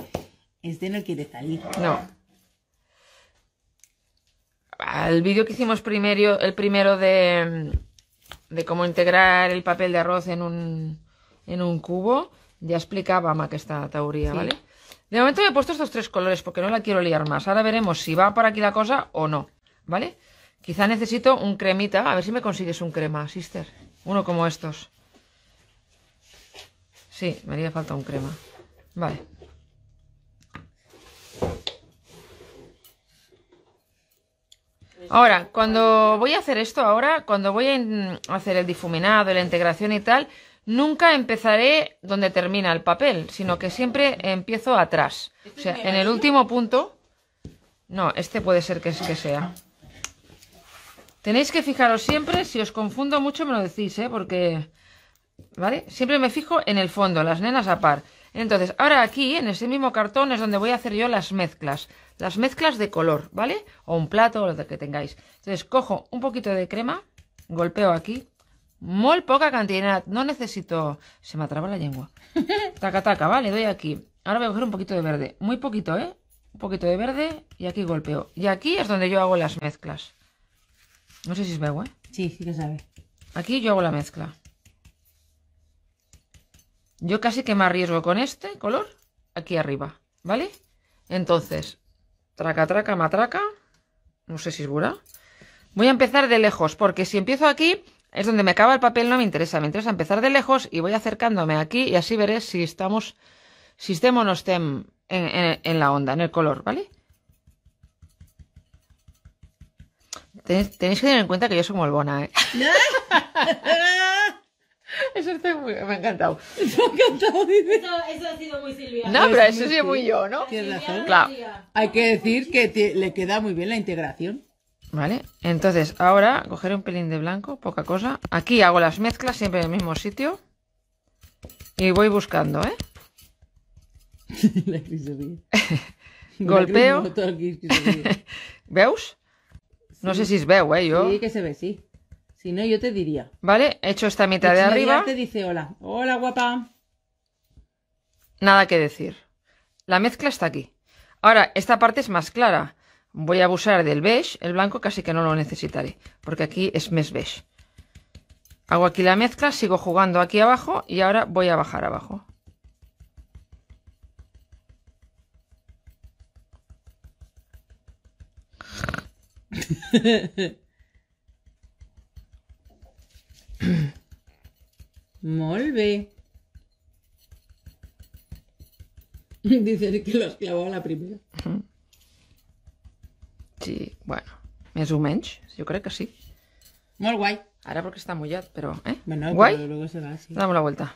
[SPEAKER 1] este no quiere salir. No. Al vídeo
[SPEAKER 2] que hicimos primero, el primero de, de cómo integrar el papel de arroz en un, en un cubo, ya explicaba, más que esta teoría, ¿vale? De momento me he puesto estos tres colores porque no la quiero liar más. Ahora veremos si va para aquí la cosa o no, ¿vale? Quizá necesito un cremita. A ver si me consigues un crema, sister. Uno como estos. Sí, me haría falta un crema. Vale. Ahora, cuando voy a hacer esto, ahora, cuando voy a hacer el difuminado, la integración y tal, Nunca empezaré donde termina el papel, sino que siempre empiezo atrás. Este o sea, en el último punto... No, este puede ser que, es que sea. Tenéis que fijaros siempre, si os confundo mucho me lo decís, ¿eh? Porque, ¿vale? Siempre me fijo en el fondo, las nenas a par. Entonces, ahora aquí, en ese mismo cartón, es donde voy a hacer yo las mezclas. Las mezclas de color, ¿vale? O un plato, o lo que tengáis. Entonces, cojo un poquito de crema, golpeo aquí, muy poca cantidad. No necesito... Se me atraba la lengua. (laughs) Taca, taca, vale, doy aquí. Ahora voy a coger un poquito de verde. Muy poquito, ¿eh? Un poquito de verde y aquí golpeo. Y aquí es donde yo hago las mezclas. No sé si es veo, ¿eh? Sí, sí que sabe. Aquí yo hago la mezcla. Yo casi que me arriesgo con este color aquí arriba, ¿vale? Entonces, traca, traca, matraca. No sé si es bura. Voy a empezar de lejos, porque si empiezo aquí, es donde me acaba el papel, no me interesa, me interesa empezar de lejos y voy acercándome aquí y así veré si estamos, si estemos o no estemos en, la onda, en el color, ¿vale? Tenéis, que tener en cuenta que yo soy molbona. ¿eh?
[SPEAKER 3] (laughs) Eso está
[SPEAKER 1] muy... Me ha encantado. (laughs) Eso, ha
[SPEAKER 3] sido muy Silvia. No, pues pero eso sí es muy yo, ¿no?
[SPEAKER 1] Tienes razón. Hay que decir que le queda muy bien la integración. ¿Vale?
[SPEAKER 2] Entonces, ahora cogeré un pelín de blanco, poca cosa. Aquí hago las mezclas siempre en el mismo sitio. Y voy buscando, ¿eh?
[SPEAKER 1] (laughs) La (laughs)
[SPEAKER 2] Golpeo. (laughs) ¿Veus? No sé si es veo, ¿eh? Yo... Sí,
[SPEAKER 1] que se ve, sí. Si no, yo te
[SPEAKER 2] diría. Vale, he hecho esta mitad de arriba. te
[SPEAKER 1] dice hola. Hola, guapa.
[SPEAKER 2] Nada que decir. La mezcla está aquí. Ahora, esta parte es más clara. Voy a abusar del beige, el blanco casi que no lo necesitaré, porque aquí es mes beige. Hago aquí la mezcla, sigo jugando aquí abajo y ahora voy a bajar abajo.
[SPEAKER 1] Molve. (laughs) dice que lo has clavado la primera.
[SPEAKER 2] Sí, bueno, me o menys, yo creo que sí. muy guay Ahora porque está mullat, pero... Eh? Bueno, guay. luego así. Damos la vuelta.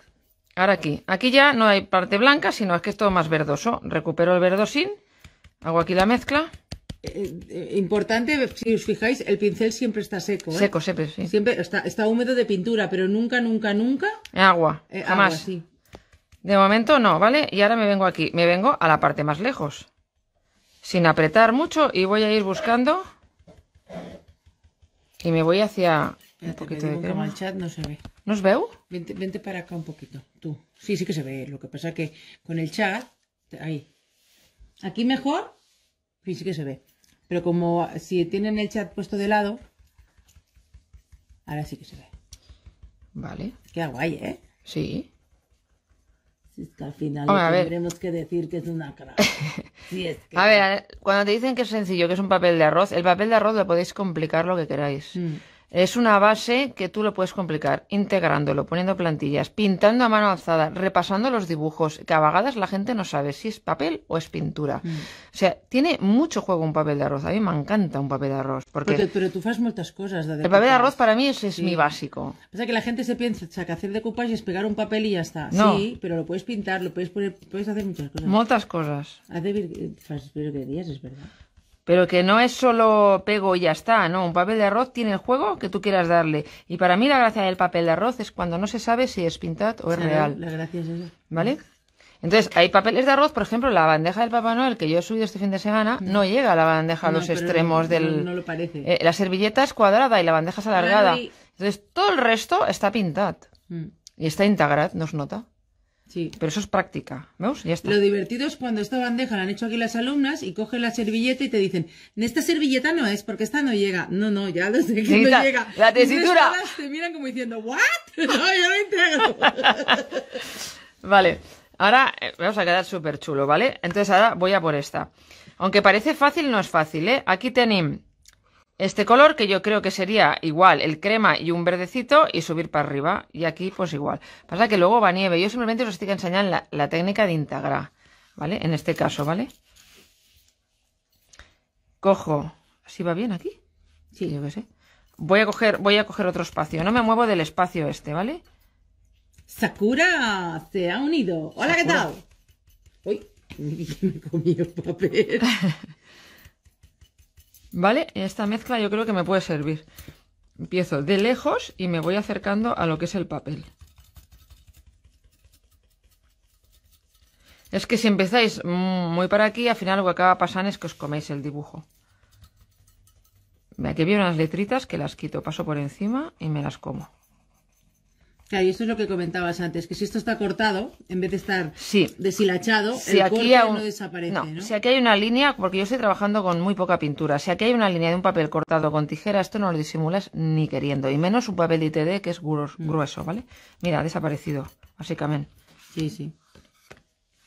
[SPEAKER 2] Ahora aquí. Aquí ya no hay parte blanca, sino es que es todo más verdoso. Recupero el verdosín, hago aquí la mezcla.
[SPEAKER 1] Eh, eh, importante, si os fijáis, el pincel siempre está seco. Seco, siempre, sí. Siempre está, está, húmedo de pintura, pero nunca, nunca, nunca...
[SPEAKER 2] Agua, jamás.
[SPEAKER 1] De
[SPEAKER 2] momento no, ¿vale? Y ahora me vengo aquí, me vengo a la parte más lejos sin apretar mucho y voy a ir buscando y me voy hacia un poquito El chat
[SPEAKER 1] no se ve. ¿Nos veo? Vente, para acá un poquito, tú. Sí, sí que se ve. Lo que pasa que con el chat, ahí. Aquí mejor, sí, sí que se ve. Pero como si tienen el chat puesto de lado, ahora sí que se ve. Vale. qué guay, ¿eh? Sí final que decir que es una (laughs)
[SPEAKER 2] A ver, cuando te dicen que es sencillo, que es un papel de arroz, el papel de arroz lo podéis complicar lo que queráis. Mm. Es una base que tú lo puedes complicar integrándolo, poniendo plantillas, pintando a mano alzada, repasando los dibujos, que a vagadas la gente no sabe si es papel o es pintura. Mm. O sea, tiene mucho juego un papel de arroz. A mí me encanta un papel de arroz. Porque
[SPEAKER 1] pero, tú haces muchas cosas. De el papel de arroz para
[SPEAKER 2] mí es, mi básico.
[SPEAKER 1] O sea, que la gente se piensa que hacer decoupage es pegar un papel y ya está. Sí, pero lo puedes pintar, lo puedes poner, puedes hacer muchas cosas. Muchas cosas. es verdad.
[SPEAKER 2] Pero que no es solo pego y ya está, ¿no? Un papel de arroz tiene el juego que tú quieras darle. Y para mí la gracia del papel de arroz es cuando no se sabe si es pintado o es real. La gracia es ¿Vale? Entonces, hay papeles de arroz, por ejemplo, la bandeja del Papá Noel que yo he subido este fin de semana, mm. no llega a la bandeja a los extremos del... No, lo parece. Eh, la servilleta es cuadrada y la bandeja es alargada. Entonces, todo el resto está pintado. Mm. Y está integrado, nos nota. Sí. Pero eso es práctica,
[SPEAKER 1] ¿veos? Lo divertido es cuando esta bandeja la han hecho aquí las alumnas y cogen la servilleta y te dicen, en esta servilleta no es, porque esta no llega. No, no, ya desde que no llega. La tesitura. Y te miran como diciendo, ¿what? (laughs) No, yo no integro.
[SPEAKER 2] (laughs) vale, ahora eh, vamos a quedar súper chulo, ¿vale? Entonces ahora voy a por esta. Aunque parece fácil, no es fácil, ¿eh? Aquí tenemos este color que yo creo que sería igual el crema y un verdecito y subir para arriba y aquí pues igual pasa que luego va nieve yo simplemente os estoy enseñando la, la técnica de integrar vale en este caso vale cojo ¿así va bien aquí sí yo qué sé voy a coger voy a otro espacio no me muevo del espacio este vale Sakura se ha unido hola qué tal
[SPEAKER 1] uy (laughs) me comido el papel (laughs)
[SPEAKER 2] ¿Vale? Esta mezcla yo creo que me puede servir. Empiezo de lejos y me voy acercando a lo que es el papel. Es que si empezáis muy para aquí, al final lo que acaba pasando es que os coméis el dibujo. Aquí vi unas letritas que las
[SPEAKER 1] quito, paso por encima y me
[SPEAKER 2] las como. Claro, y esto es lo que
[SPEAKER 1] comentabas antes, que si esto está cortado, en vez de estar deshilachado, el aquí no desaparece. No,
[SPEAKER 2] Si aquí hay una línea, porque yo estoy trabajando con muy poca pintura, si aquí hay una línea de un papel cortado con tijera, esto no lo disimulas ni queriendo, y menos un papel de ITD que es mm. grueso, ¿vale? Mira, ha desaparecido, básicamente. Sí, sí.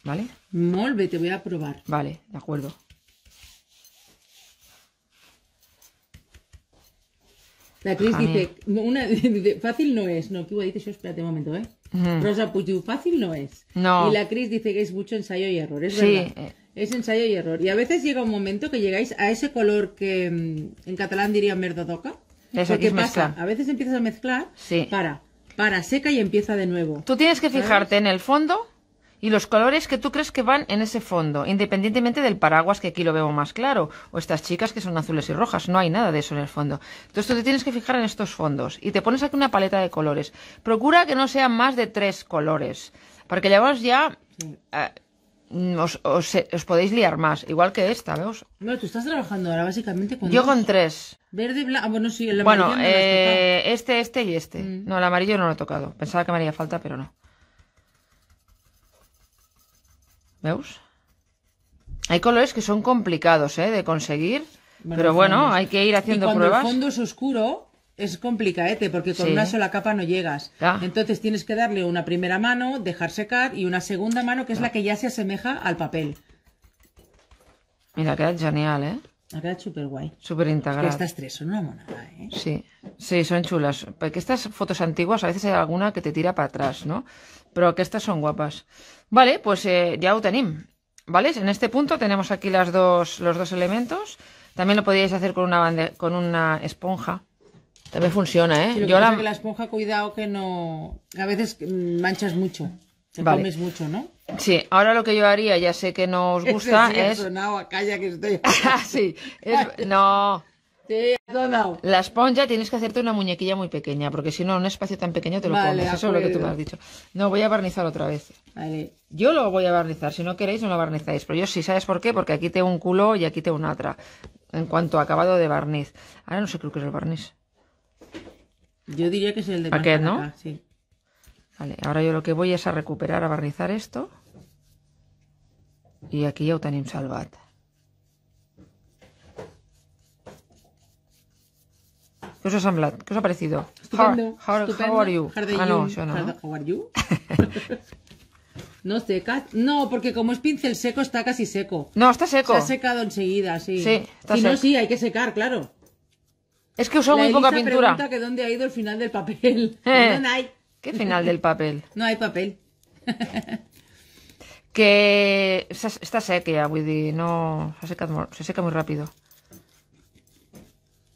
[SPEAKER 2] ¿Vale? Molve, te voy a probar. Vale, de acuerdo.
[SPEAKER 1] La Cris (laughs) dice, fácil no es. No, Kiwa dice, yo espérate un momento, ¿eh? Rosa Puyu, fácil no es. No. Y la Cris dice que es mucho ensayo y error, es verdad. Eh. Es ensayo y error. Y a veces llega un momento que llegáis a ese color que mm, en catalán diría merdodoca. Eso que pasa, a veces empiezas a mezclar, sí. para, para, seca y empieza de nuevo.
[SPEAKER 2] Tú tienes que fijarte en el fondo y los colores que tú crees que van en ese fondo, independientemente del paraguas que aquí lo veo más claro, o estas chicas que son azules y rojas, no hay nada de eso en el fondo. Entonces tú te tienes que fijar en estos fondos y te pones aquí una paleta de colores. Procura que no sean más de tres colores, porque ya... Eh, os, os, podéis liar más, igual que esta, ¿veos?
[SPEAKER 1] Bueno, tú estás trabajando ahora básicamente con... Yo con tres. Verde ah, bueno, sí, Bueno, eh,
[SPEAKER 2] este, este y este. Mm. No, el amarillo no lo he tocado. Pensaba que me haría falta, pero no. ¿Veus? Hay colores que son complicados ¿eh? de conseguir, pero bueno, hay que ir haciendo y cuando el fondo
[SPEAKER 1] es oscuro es complicadete porque con una sola capa no llegas. Entonces tienes que darle una primera mano, dejar secar y una segunda mano que es la que ya se asemeja al papel.
[SPEAKER 2] Mira, queda genial, ¿eh?
[SPEAKER 1] Ha súper guay.
[SPEAKER 2] Súper estas
[SPEAKER 1] tres son una monada, ¿eh?
[SPEAKER 2] Sí, sí, son chulas. Porque estas fotos antiguas a veces hay alguna que te tira para atrás, ¿no? Pero que estas son guapas. Vale, pues eh, ya lo ¿Vale? En este punto tenemos aquí las dos, los dos elementos. También lo podíais hacer con una, con una esponja. También funciona, ¿eh? la...
[SPEAKER 1] esponja, cuidado que no... A veces mm, manchas mucho. Te vale. mucho, ¿no?
[SPEAKER 2] Sí, ahora lo que yo haría, ya sé que no os (laughs) gusta, Es es... Sonado, calla que estoy... (laughs) Ah, sí, no, la esponja tienes que hacerte una muñequilla muy pequeña, porque si no, un espacio tan pequeño te lo vale, Eso es lo que tú me has dicho. No, voy a barnizar otra vez. Yo lo voy a barnizar. Si no queréis, no lo barnizáis. Pero yo sí, ¿sabes por qué? Porque aquí tengo un culo y aquí tengo una otra. En cuanto a acabado de barniz. Ahora no sé creo que es el barniz.
[SPEAKER 1] Yo diría que es el de qué ¿no? sí.
[SPEAKER 2] Vale, ahora yo lo que voy es a recuperar, a barnizar esto. Y aquí ya tenemos salvat. ¿Qué os ha ¿Qué os ha parecido? Estupendo. How, how, estupendo. how are you? Ah, no, yo no.
[SPEAKER 1] How are you? (laughs) no No, porque como es pincel seco, está casi seco. No, está seco. Se ha secado enseguida, sí. Sí, está Si seco. no, sí, hay que secar, claro. Es que usa muy Elisa poca pintura. pregunta que dónde ha ido el final del papel. (laughs) Eh, no hay. ¿Qué final del papel? (laughs) no hay papel.
[SPEAKER 2] que está seca ya, Woody. No, se seca, se seca muy rápido.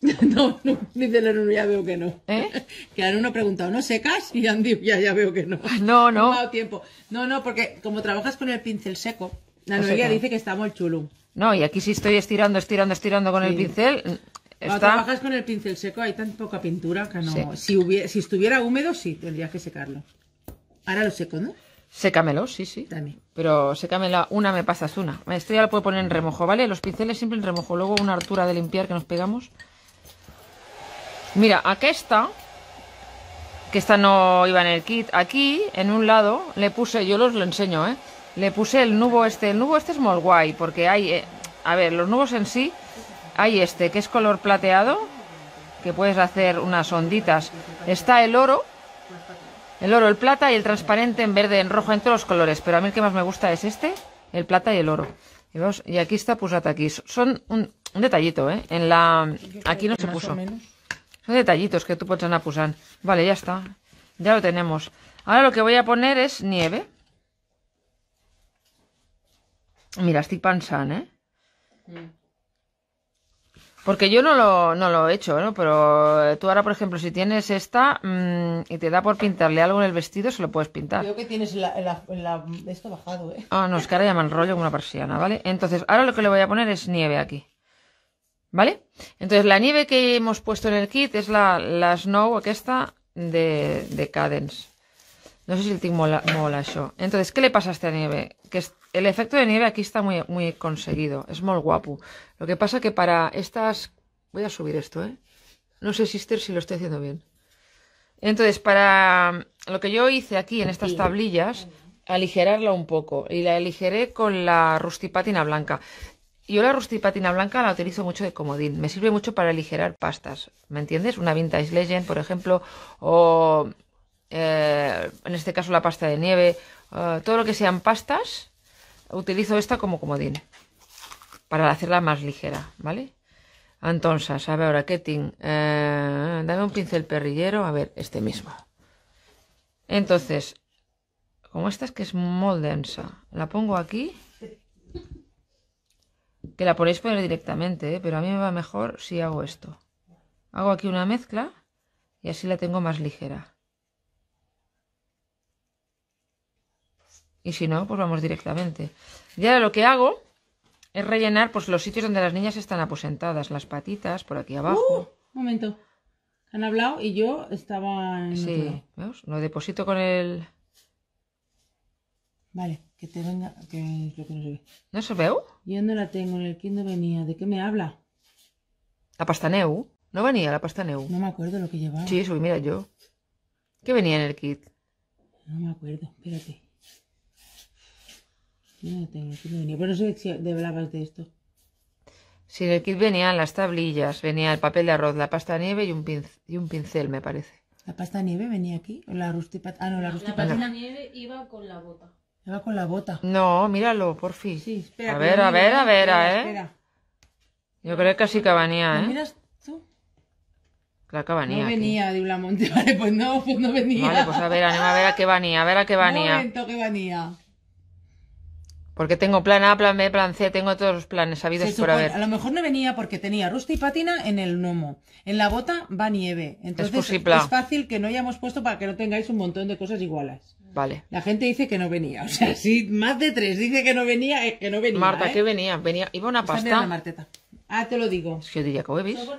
[SPEAKER 1] (laughs) No, no, dice el ya veo que no. ¿Eh? (laughs) Que el uno ha preguntado, ¿no secas? Y han dicho, ya, ya veo que no. Ah, (laughs) no, no. No tiempo. No, no, porque como trabajas con el pincel seco, la Nuria dice que está muy chulo.
[SPEAKER 2] No, y aquí sí estoy estirando, estirando, estirando con el pincel...
[SPEAKER 1] Está... trabajas con el pincel seco hay tan poca pintura que no... Si, si estuviera húmedo, sí, tendría que secarlo. Ahora lo seco, ¿no? Sécamelo, sí, sí. También.
[SPEAKER 2] Pero sécamela una, me pasas una. Esto ya lo puedo poner en remojo, ¿vale? Los pinceles siempre en remojo. Luego una altura de limpiar que nos pegamos. Mira, está. que esta no iba en el kit, aquí, en un lado, le puse, yo los lo enseño, eh, Le puse el nubo este. El nubo este es muy guay, porque hay... Eh, a ver, los nubos en sí, hay este, que es color plateado, que puedes hacer unas onditas. Está el oro, el oro, el plata y el transparente en verde, en rojo, en todos los colores. Pero a mí el que más me gusta es este, el plata y el oro. Y, y aquí está pusataquis. aquí. Son un, un detallito, ¿eh? En la, aquí no se puso. Son detallitos que tú puedes a pusan, Vale, ya está. Ya lo tenemos. Ahora lo que voy a poner es nieve. Mira, estoy pensando, ¿eh? Porque yo no lo, no lo he hecho, ¿no? Pero eh, tú ahora, por ejemplo, si tienes esta mm, y te da por pintarle algo en el vestido, se lo puedes pintar. Creo
[SPEAKER 1] que tienes esto bajado, ¿eh?
[SPEAKER 2] Ah, no, es que ahora ya me rollo como una persiana, ¿vale? Entonces, ahora lo que le voy a poner es nieve aquí. ¿Vale? Entonces la nieve que hemos puesto en el kit es la, Snow, que de, de Cadence. No sé si el team mola, eso Entonces, ¿qué le pasa a esta nieve? Que el efecto de nieve aquí está muy, muy conseguido. Es muy guapo. Lo que pasa que para estas... Voy a subir esto, ¿eh? No sé, Sister, si lo estoy haciendo bien. Entonces, para lo que yo hice aquí en estas tablillas, aligerarla un poco. Y la aligeré con la rustipatina blanca. Yo la patina blanca la utilizo mucho de comodín. Me sirve mucho para aligerar pastas. ¿Me entiendes? Una Vintage Legend, por ejemplo, o eh, en este caso la pasta de nieve. Eh, todo lo que sean pastas, utilizo esta como comodín. Para hacerla más ligera, ¿vale? Entonces, a ver, ahora, ¿qué dame un pincel perrillero. A ver, este mismo. Entonces, como esta es que es muy densa, la pongo aquí que la podéis poner directamente, ¿eh? pero a mí me va mejor si hago esto. Hago aquí una mezcla y así la tengo más ligera. Y si no, pues vamos directamente. Y ahora lo que hago es rellenar pues, los sitios donde las niñas están aposentadas. Las patitas, por aquí abajo.
[SPEAKER 1] Uh, momento. Han hablado y yo estaba Sí, ¿ves?
[SPEAKER 2] Lo deposito con el...
[SPEAKER 1] Vale te venga, que que no se ve. ¿No se Yo no la tengo, en el kit no venía. ¿De qué me habla? La pasta neu. No venía la pasta neu. No me acuerdo lo que llevaba. Sí, eso, mira yo. ¿Qué venía en el kit? No me acuerdo, espérate. No la tengo, venía. Pero no sé si hablabas
[SPEAKER 2] de esto. Si en el kit venían las tablillas, venía el papel de arroz, la pasta nieve y
[SPEAKER 1] un, pincel, y un pincel, me parece. ¿La pasta nieve venía aquí? la rustipat? Ah, no, la rustipat. La nieve
[SPEAKER 3] iba con la bota.
[SPEAKER 1] No, míralo, por fin. Sí, espera. A ver, a ver, a ver, eh.
[SPEAKER 2] Yo creo que sí que venía, ¿eh?
[SPEAKER 1] miras tú?
[SPEAKER 2] que No venía,
[SPEAKER 1] aquí. la Monte. (laughs) Vale, pues no, pues no venía Vale, pues a ver, ver a
[SPEAKER 2] ver qué a qué vanía, venía. Un momento,
[SPEAKER 1] que venía.
[SPEAKER 2] Porque tengo plan A, plan B, plan C, tengo todos los planes sabidos supone, por haber. A lo
[SPEAKER 1] mejor no venía porque tenía rusta y patina en el gnomo. En la bota va nieve. Entonces es fácil que no hayamos puesto para que no tengáis un montón de cosas iguales. Vale. La gente dice que no venía. O sea, si más de tres dice que no venía, es que no venía. Marta, ¿eh? ¿qué que venía? venía? Iba una pasta. marteta. Ah, te lo digo. Es que yo diría que he visto?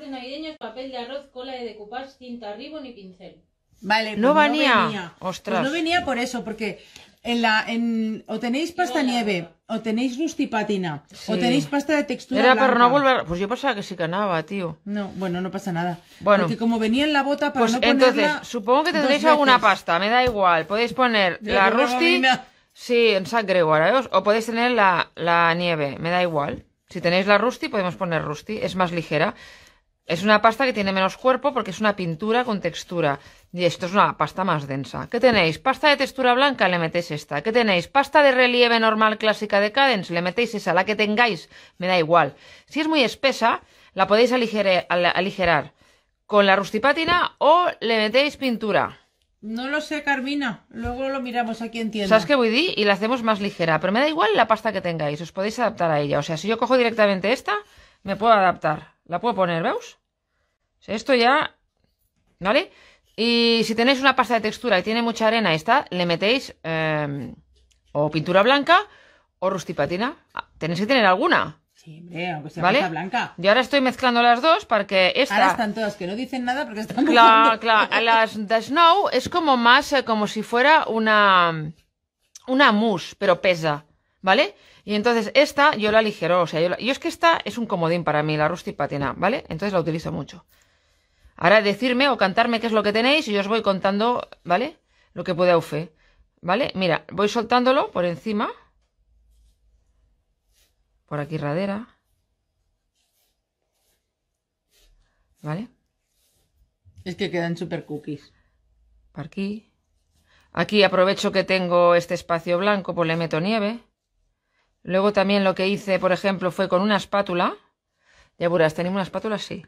[SPEAKER 3] papel de arroz, cola de decoupage, cinta, ribbon y pincel.
[SPEAKER 1] Vale, no, venía. Pues no, venía. Pues Ostras. no venía por eso, porque en la, o tenéis pasta nieve, o tenéis rustipatina, pátina, o tenéis pasta de textura. Era para no
[SPEAKER 2] volver. Pues yo pensaba que sí ganaba, tío. No, bueno, no pasa nada. Bueno. Porque
[SPEAKER 1] como venía en la bota para pues no Entonces,
[SPEAKER 2] supongo que tendréis alguna pasta, me da igual. Podéis poner la rusti. Sí, en San Gregorio. O podéis tener la, la nieve, me da igual. Si tenéis la rusti, podemos poner rusti, es más ligera. Es una pasta que tiene menos cuerpo porque es una pintura con textura. Y esto es una pasta más densa. ¿Qué tenéis? Pasta de textura blanca, le metéis esta. ¿Qué tenéis? Pasta de relieve normal clásica de Cadence, le metéis esa, la que tengáis, me da igual. Si es muy espesa, la podéis aligerar con la rustipátina o le metéis pintura.
[SPEAKER 1] No lo sé, Carmina. Luego lo miramos aquí en tienda. ¿Sabes qué
[SPEAKER 2] voy a decir? Y la hacemos más ligera. Pero me da igual la pasta que tengáis. Os podéis adaptar a ella. O sea, si yo cojo directamente esta, me puedo adaptar. La puedo poner, ¿veus? esto ya... ¿Vale? Y si tenéis una pasta de textura y tiene mucha arena, esta, le metéis em, o pintura blanca o rustipatina. Ah, tenéis que tener alguna.
[SPEAKER 1] Sí, hombre, aunque
[SPEAKER 2] sea ¿Vale? blanca. Yo ahora estoy mezclando las dos para que esta... Ahora están
[SPEAKER 1] todas que no dicen nada porque están... Claro, claro. Las
[SPEAKER 2] de Snow es como más, eh, como si fuera una... Una mousse, pero pesa, ¿vale? Y entonces esta yo la aligero, o sea, yo, yo es que esta es un comodín para mí, la rustipatina, ¿vale? Entonces la utilizo mucho. Ahora decirme o cantarme qué es lo que tenéis y yo os voy contando, ¿vale? Lo que pueda UFE, ¿vale? Mira, voy soltándolo por encima. Por aquí radera. ¿Vale? Es que quedan super cookies. Por aquí. Aquí aprovecho que tengo este espacio blanco, pues le meto nieve. Luego también lo que hice, por ejemplo, fue con una espátula. Ya verás, tenemos una espátula, sí.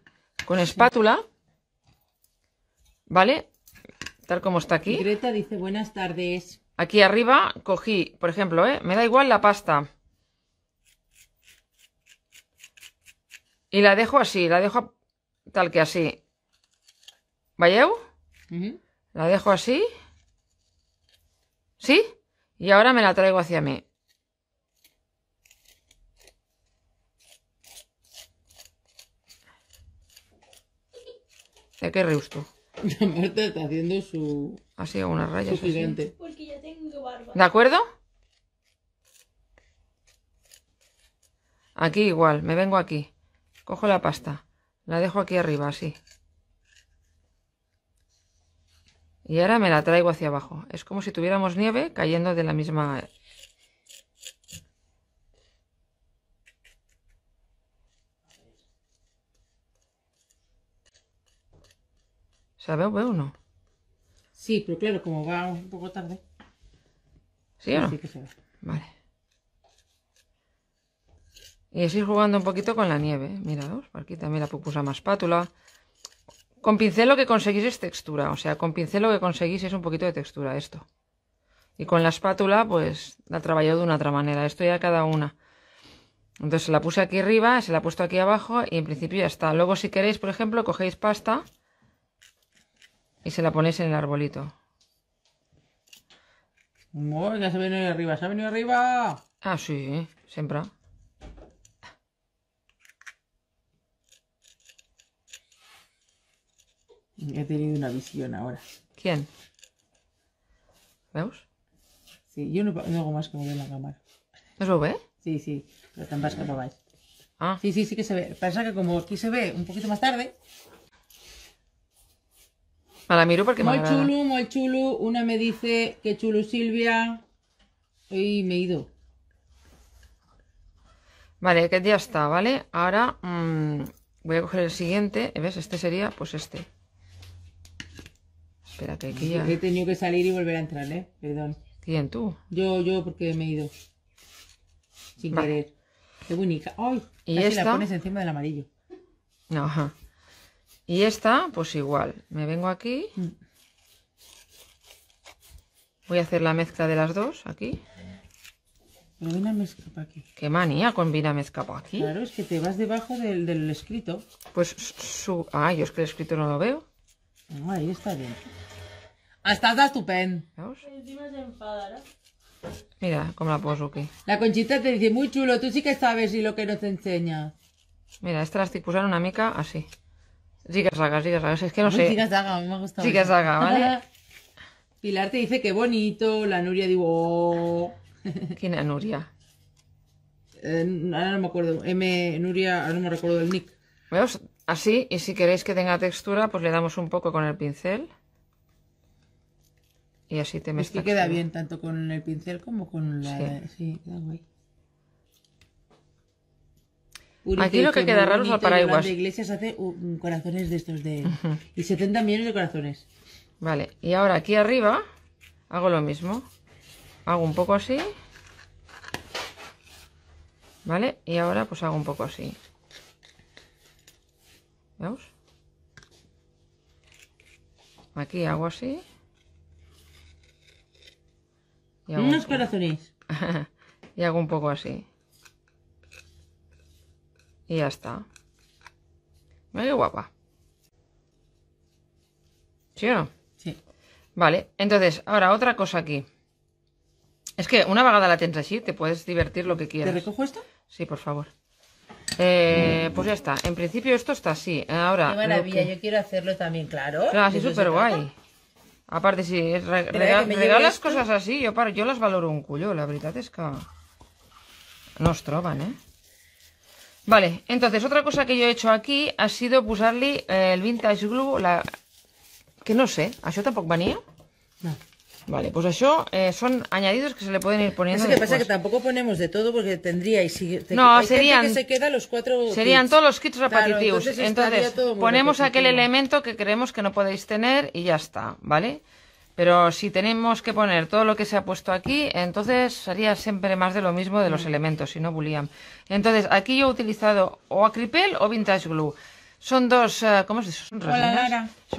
[SPEAKER 2] Con espátula ¿Vale? Tal como está aquí.
[SPEAKER 1] Greta dice buenas tardes.
[SPEAKER 2] Aquí arriba cogí, por ejemplo, ¿eh? me da igual la pasta. Y la dejo así, la dejo tal que así. ¿Vale? La dejo así. ¿Sí? Y ahora me la traigo hacia mí. ¿De qué reusto.
[SPEAKER 1] Marta está haciendo su.
[SPEAKER 2] Así, rayas.
[SPEAKER 3] ¿De acuerdo?
[SPEAKER 2] Aquí igual, me vengo aquí. Cojo la pasta. La dejo aquí arriba, así. Y ahora me la traigo hacia abajo. Es como si tuviéramos nieve cayendo de la misma
[SPEAKER 1] la veo, veo Sí, pero claro, como va un poco tarde.
[SPEAKER 2] ¿Sí o no? Vale. Y así jugando un poquito con la nieve. ¿eh? Mira, aquí también la pupusa más espátula. Con pincel lo que conseguís es textura. O sea, con pincel lo que conseguís es un poquito de textura, esto. Y con la espátula, pues, la trabajó de una otra manera. Esto ya cada una. Entonces la puse aquí arriba, se la he puesto aquí abajo y en principio ya está. Luego si queréis, por ejemplo, cogéis pasta y se la ponéis en el arbolito.
[SPEAKER 1] Oh, ya se ha venido arriba, se ha venido arriba. Ah, sí, siempre. He tenido una visión ahora. ¿Quién? ¿Veus? Sí, yo no, hago más que mover la cámara. ¿No se ve? Sí, sí, pero tan que no vais. Ah. Sí, sí, sí que se ve. Pasa que como aquí se ve un poquito más tarde, miro porque muy chulo, muy chulo Una me dice que chulo Silvia. Y me he ido. Vale, que
[SPEAKER 2] ya está, ¿vale? Ahora mm, voy a coger el siguiente. Eh, ¿Ves? Este sería, pues este.
[SPEAKER 1] Espera, que ya... He tenido que salir y volver a entrar, ¿eh? Perdón. ¿Quién, tú? Yo, yo, porque me he ido. Sin querer. Qué bonita.
[SPEAKER 2] ¡Ay! Y esta... la pones
[SPEAKER 1] encima del amarillo. Ajá.
[SPEAKER 2] Y esta, pues igual. Me vengo aquí. Mm. Voy a hacer la mezcla de las dos aquí. a me escapa aquí. Qué manía con Vina me
[SPEAKER 1] aquí. Claro, es que te vas debajo del, escrito. Pues su... Ah, yo es que el escrito no lo veo. Ah, ahí está bien. Hasta tu estupendo. Mira cómo la puedo aquí. La Conchita te dice, muy chulo, tú sí que sabes y lo que nos enseña. Mira, esta la estoy una mica así. Chicas sagas, chicas Es que no sé. Chicas me ha gustado. ¿vale? (laughs) Pilar te dice que bonito. La Nuria digo. Oh". (laughs) ¿Quién es Nuria? Eh, ahora no me acuerdo.
[SPEAKER 2] M. Nuria, ahora no me recuerdo el nick. ¿Veos? Así, y si queréis que tenga textura, pues le damos un poco con el pincel. Y así te
[SPEAKER 1] mezclas. Es que queda bien tanto con el pincel como con la. Sí, Aquí lo que queda raro es el paraguas. Iglesias hace uh, mm, corazones de estos de... Y 70 millones de corazones. Vale, y ahora aquí arriba hago lo mismo.
[SPEAKER 2] Hago un poco así. ¿Vale? Y ahora pues hago un poco así. ¿Veos? Aquí hago así. Unos corazones. (laughs) y hago un poco así. Y ya está. Me guapa. ¿Sí o no? Sí. Vale, entonces, ahora otra cosa aquí. Es que una vagada la tienes así, te puedes divertir lo que quieras. ¿Te recojo esto? Sí, por favor. Eh, pues ya está. En principio esto está así. Ahora. Qué maravilla, yo
[SPEAKER 1] quiero hacerlo también,
[SPEAKER 2] claro. Claro, así súper guay. Aparte, si sí, regalas cosas así, yo, para yo las valoro un culo. La verdad es que nos troban, ¿eh? Vale, entonces otra cosa que yo he hecho aquí ha sido pusarle eh, el Vintage Glue, la... que no sé, ¿a eso tampoco venía? No. Vale, pues eso eh, son
[SPEAKER 1] añadidos que se le pueden ir poniendo. Eso que pasa que tampoco ponemos de todo porque tendríais. Si no, serían. que se queda los cuatro. Serían todos los kits repetitivos. entonces, ponemos aquel elemento que creemos
[SPEAKER 2] que no podéis tener y ya está, ¿vale? vale pero si tenemos que poner todo lo que se ha puesto aquí, entonces sería siempre más de lo mismo de los mm. elementos, si no bulían. Entonces, aquí yo he utilizado o acripel o vintage glue. Son dos, eh, ¿cómo es dice? ¿Son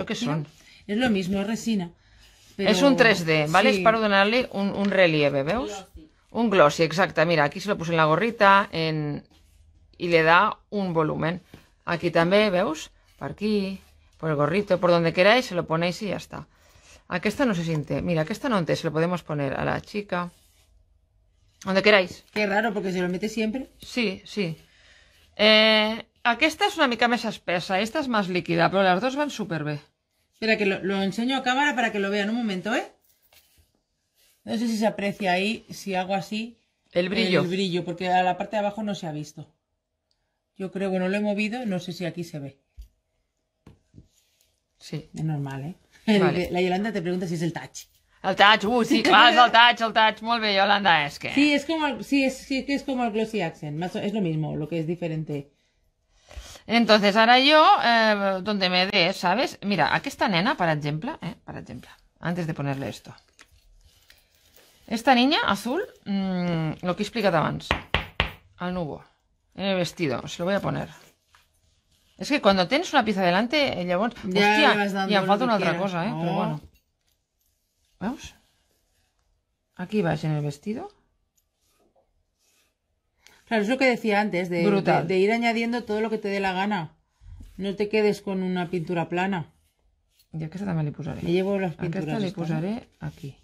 [SPEAKER 1] qué son? es lo mismo, es resina.
[SPEAKER 2] Es un 3D, ¿vale? Es para donarle un, relieve, ¿veos? Un glossy, exacta. Mira, aquí se lo puse en la gorrita y le da un volumen. Aquí también, ¿veos? Por aquí, por el gorrito, por donde queráis, se lo ponéis y ya está. Ah, esta no se siente. Mira, esta no antes se lo podemos poner a la chica. Donde queráis. Qué raro, porque se lo mete siempre. Sí, sí. Eh, esta es una mica más espesa, esta es más líquida, pero las dos van súper bien
[SPEAKER 1] Espera, que lo, lo enseño a cámara para que lo vean un momento, ¿eh? No sé si se aprecia ahí, si hago así... El brillo. El brillo, porque a la parte de abajo no se ha visto. Yo creo que no lo he movido, no sé si aquí se ve. Sí. Es normal, ¿eh? Vale. La Yolanda te pregunta si és el touch. El touch, uh, sí, (laughs) clar, és el touch,
[SPEAKER 2] el touch, Molt bé, Yolanda, és que... Sí,
[SPEAKER 1] és com el, sí, és, sí, és com el glossy accent, És lo mismo, lo que es diferente. Entonces, ahora yo, eh, donde me dé, ¿sabes? Mira,
[SPEAKER 2] aquesta nena, per exemple, eh, per exemple, antes de ponerle esto. Esta niña azul, mmm, lo que he explicado antes, al nubo, en el vestido, se lo voy a poner. Es que cuando tienes una pieza delante, ya, falta una otra cosa, ¿eh? Pero bueno. Vamos. Aquí vas en el vestido.
[SPEAKER 1] Claro, es lo que decía antes, de, ir añadiendo todo lo que te dé la gana. No te quedes con una pintura plana.
[SPEAKER 2] Ya que esta también le pusaré. Me llevo las le ¿eh? aquí.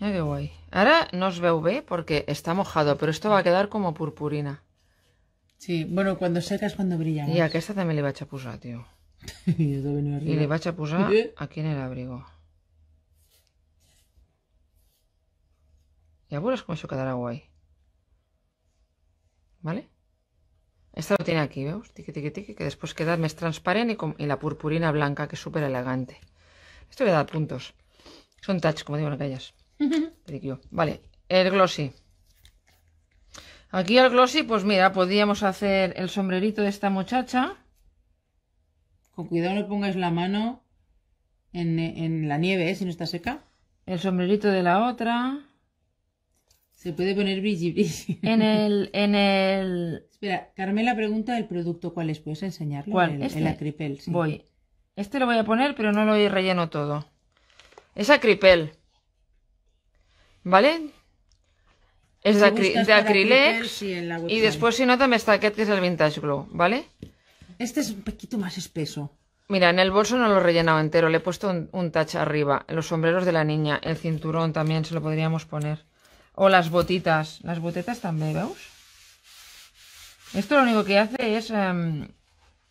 [SPEAKER 2] Mira qué guay Ahora no os veo porque porque está mojado, Pero esto va a quedar como purpurina. Sí, bueno, cuando seca es cuando brilla Y que esta también le va a chapuzar, tío
[SPEAKER 1] (laughs) Y le va a chapuzar (laughs)
[SPEAKER 2] aquí en el abrigo. Y aburas como eso quedará guay ¿Vale? Esta lo tiene aquí, veo. Tique, tique, tique que después queda más transparente y, con, la purpurina blanca, que es súper elegante. Esto le da puntos. Son touch, como digo en aquellas. Vale, el glossy. Aquí el glossy, pues mira, podríamos hacer el sombrerito de esta
[SPEAKER 1] muchacha. Con cuidado no pongas la mano en, la nieve, ¿eh? si no está seca. El sombrerito de la otra. Se puede poner brilli En el, (laughs) en el... Espera, Carmela pregunta del producto, ¿cuál es? ¿Puedes enseñar ¿Cuál? El, el este. acripel. Voy. Este lo voy a poner, pero no lo relleno todo.
[SPEAKER 2] Es acripel. ¿Vale? Es de, y, después si no también está que es el Vintage Glow, ¿vale?
[SPEAKER 1] Este es un poquito más espeso.
[SPEAKER 2] Mira, en el bolso no lo he rellenado entero, le he puesto un, touch arriba, los sombreros de la niña, el cinturón también se lo podríamos poner. O las botitas, las botetas también, ¿vamos? Esto lo único que hace es em,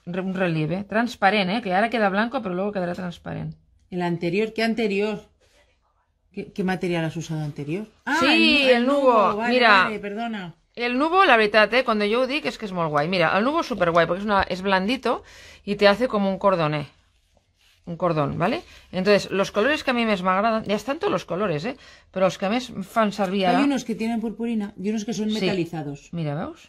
[SPEAKER 2] un relieve, transparente, ¿eh? que ahora queda blanco pero luego quedará transparente. El anterior, ¿qué anterior? ¿Qué, material has usado anterior? Ah, sí, el, nubo. Mira, perdona. El nubo, la verdad, eh, cuando yo que es que es muy guay. Mira, el nubo es súper guay porque es, una, es blandito y te hace como un cordón, eh, Un cordón, ¿vale? Entonces, los colores que a mí me agradan, ya están todos los colores, ¿eh? Pero los que a mí me fan Hay unos
[SPEAKER 1] que tienen purpurina y unos que son metalizados.
[SPEAKER 2] Mira, veos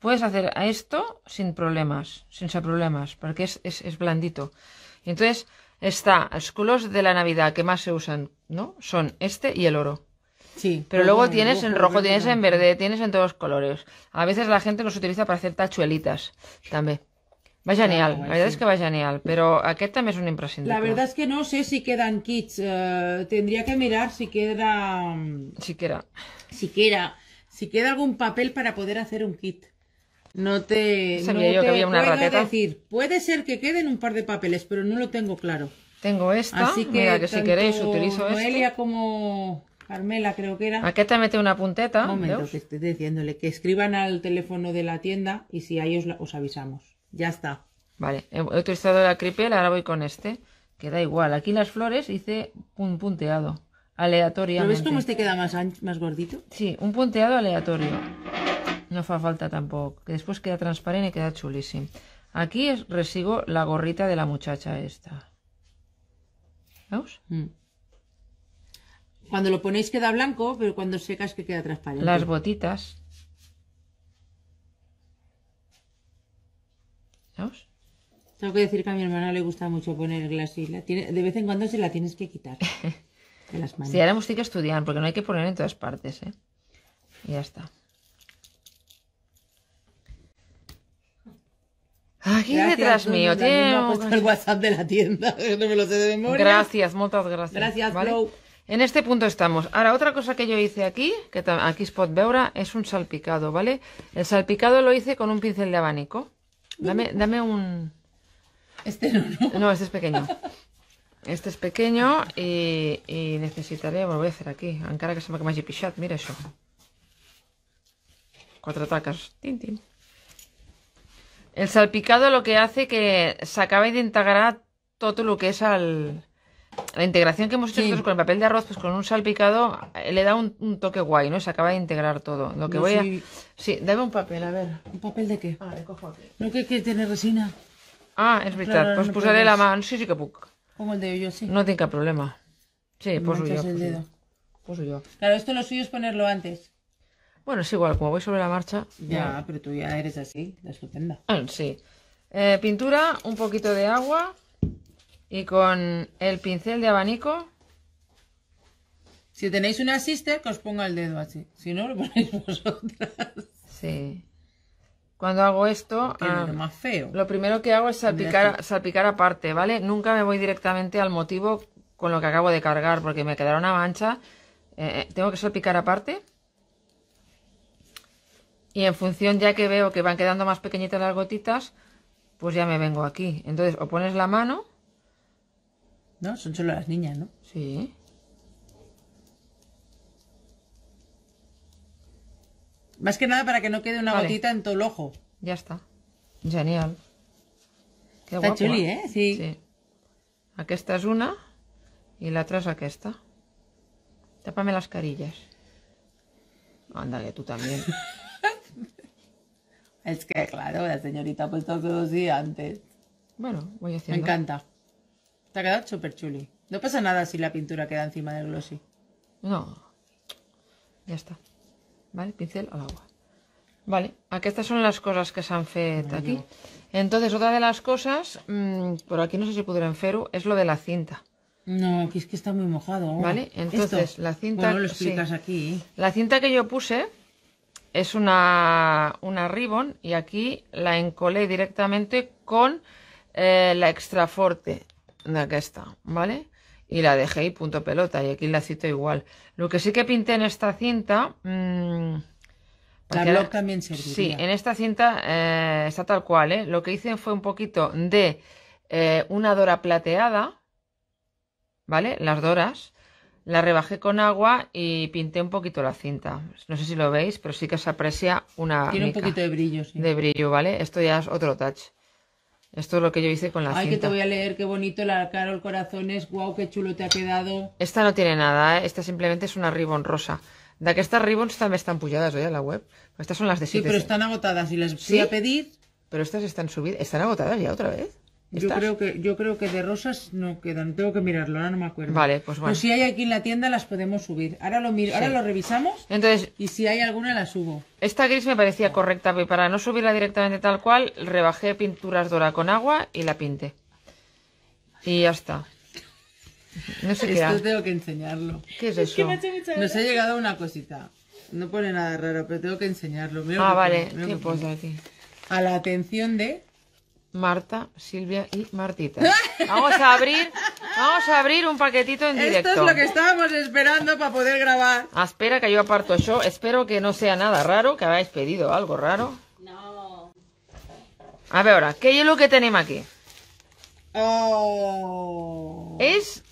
[SPEAKER 2] Puedes hacer a esto sin problemas, sin problemas, porque es, es, es blandito. Entonces, Está, los de la Navidad que más se usan, ¿no? Son este y el oro. Sí. Pero luego tienes en rojo, tienes en verde, tienes en todos los colores. A veces la gente los utiliza para hacer tachuelitas también. Va genial, la verdad es que va genial, pero aquest també es un imprescindible. La verdad es
[SPEAKER 1] que no sé si quedan kits, eh, tendría que mirar si queda... Si queda. Si queda, si queda algún papel para poder hacer un kit. No te. yo que había una puedo decir, puede ser que queden un par de papeles, pero no lo tengo claro. Tengo esta. Así que, si queréis utilizo esta. Noelia como Carmela, creo que era. Aquí te mete una punteta. Un momento, que estoy diciéndole que escriban al teléfono de la tienda y si ahí os, os avisamos. Ya está. Vale, he, utilizado la cripel, ahora voy con este. Queda igual.
[SPEAKER 2] Aquí las flores hice un punteado aleatorio ves cómo este queda más, más gordito? Sí, un punteado aleatorio. No fa falta tampoco, Que después queda transparente y queda chulísimo. Aquí resigo la gorrita de la muchacha esta. vamos mm.
[SPEAKER 1] Cuando lo ponéis queda blanco, pero cuando secas que queda transparente. Las
[SPEAKER 2] botitas. ¿Veis?
[SPEAKER 1] Tengo que decir que a mi hermana le gusta mucho poner tiene de vez en cuando se la tienes que quitar (laughs) de las Sí, ahora hemos tenido que estudiar, porque no hay que poner en todas partes,
[SPEAKER 2] ¿eh? Y ya está.
[SPEAKER 1] Aquí detrás mío, tiene el WhatsApp
[SPEAKER 2] de la tienda, (laughs)
[SPEAKER 1] no me lo sé de memoria. Gracias,
[SPEAKER 2] muchas gracias. Gracias, ¿vale? En este punto estamos. Ahora, otra cosa que yo hice aquí, que aquí es pot es un salpicado, ¿vale? El salpicado lo hice con un pincel de abanico. Dame, dame un... Este no, no. este es pequeño. Este es pequeño y, y necesitaré... Bueno, a hacer aquí. cara que se me que m'hagi mira eso. Cuatro tacas. Tin, el salpicado lo que hace que se acabe de integrar todo lo que es La integración que hemos hecho con el papel de arroz, pues con un salpicado eh, le da un, toque guay, ¿no? Se acaba de integrar todo. Lo que voy a...
[SPEAKER 1] Sí, dame un papel, a ver. ¿Un papel de qué? Ah, cojo aquí. No que, que tiene resina. Ah, es verdad pues no la mano Sí, sí que puc. Pongo el dedo yo, sí. No
[SPEAKER 2] tenga problema.
[SPEAKER 1] Sí, pues. yo. Pues pues yo. Claro, esto lo suyo es ponerlo antes. Bueno, es igual, como voy sobre la marcha. Ya, pero tú ya eres así, estupenda.
[SPEAKER 2] Ah, sí. Eh, pintura, un poquito de agua y con el pincel de abanico. Si tenéis una sister, que os ponga el dedo así. Si no, lo ponéis (laughs) vosotras. Sí. Cuando hago esto, ah, lo, feo. lo primero que hago es salpicar, salpicar aparte, ¿vale? Nunca me voy directamente al motivo con lo que acabo de cargar, porque me quedará una mancha. Eh, eh, tengo que salpicar aparte y en función ya que veo que van quedando más pequeñitas las gotitas, pues ya me vengo aquí. Entonces, o pones la mano... No,
[SPEAKER 1] son solo las niñas, ¿no? Sí. Más que nada para que no quede una gotita en todo el ojo. Ya está.
[SPEAKER 2] Genial. Qué está chuli, ¿eh? ¿eh? Sí. Aquí esta es una y la otra es está. Tápame las carillas. Ándale, tú también. (laughs)
[SPEAKER 1] Es que, claro, la señorita ha puesto los días antes. Bueno, voy haciendo. Me encanta. Te ha quedado súper chuli. No pasa nada si la pintura queda encima del glossy. No. Ya está
[SPEAKER 2] Vale, pincel al agua Vale, Aquí estas son las cosas que se han hecho aquí. Entonces, otra de las cosas, mm, por aquí no sé si pudieron Feru, es lo de la cinta.
[SPEAKER 1] No, aquí es que está
[SPEAKER 2] muy mojado. Vale, entonces la cinta... Bueno, lo explicas aquí. La cinta que yo puse, es una, una ribbon y aquí la encolé directamente con eh, la extraforte de aquí está, ¿vale? Y la dejé y punto pelota y aquí la cito igual. Lo que sí que pinté en esta cinta... Mm,
[SPEAKER 1] la blog también Sí,
[SPEAKER 2] en esta cinta eh, está tal cual, ¿eh? Lo que hice fue un poquito de eh, una dora plateada, ¿vale? Las doras la rebajé con agua y pinté un poquito la cinta. No sé si lo veis, pero sí que se aprecia una. Tiene un poquito de brillo, sí. De brillo, ¿vale? Esto ya es otro touch. Esto es lo que yo hice con la cinta. Ay, que te voy
[SPEAKER 1] a leer, qué bonito, la corazón es. Guau, qué chulo te ha quedado.
[SPEAKER 2] Esta no tiene nada, ¿eh? esta simplemente es una ribbon rosa. De que estas
[SPEAKER 1] ribbons también están pulladas hoy en la web. Estas son las de Sí, pero están agotadas y las voy a pedir. Pero estas están subidas, están agotadas ya otra vez. Yo creo que yo creo que de rosas no quedan, tengo que mirarlo, ahora no me acuerdo. Vale, pues, pues bueno. Pero si hay aquí en la tienda las podemos subir. Ahora lo miro, ahora lo revisamos. Entonces, y si hay alguna la subo.
[SPEAKER 2] Esta gris me parecía correcta, pero para no subirla directamente tal cual, rebajé pinturas dora con agua y la pinté. Y ya está.
[SPEAKER 1] No sé Esto tengo que enseñarlo. ¿Qué es eso? Nos ha llegado una cosita. No pone nada raro, pero tengo que enseñarlo. ah, vale, A la atención
[SPEAKER 2] de Marta, Silvia y Martita. Vamos a abrir, vamos
[SPEAKER 1] a abrir un paquetito en directo. Esto es lo que estábamos esperando para poder grabar.
[SPEAKER 2] Ah, espera que yo aparto yo. Espero que no sea nada raro, que habéis pedido algo raro. No. A ver ahora, ¿qué es lo que tenemos aquí?
[SPEAKER 1] Oh. Es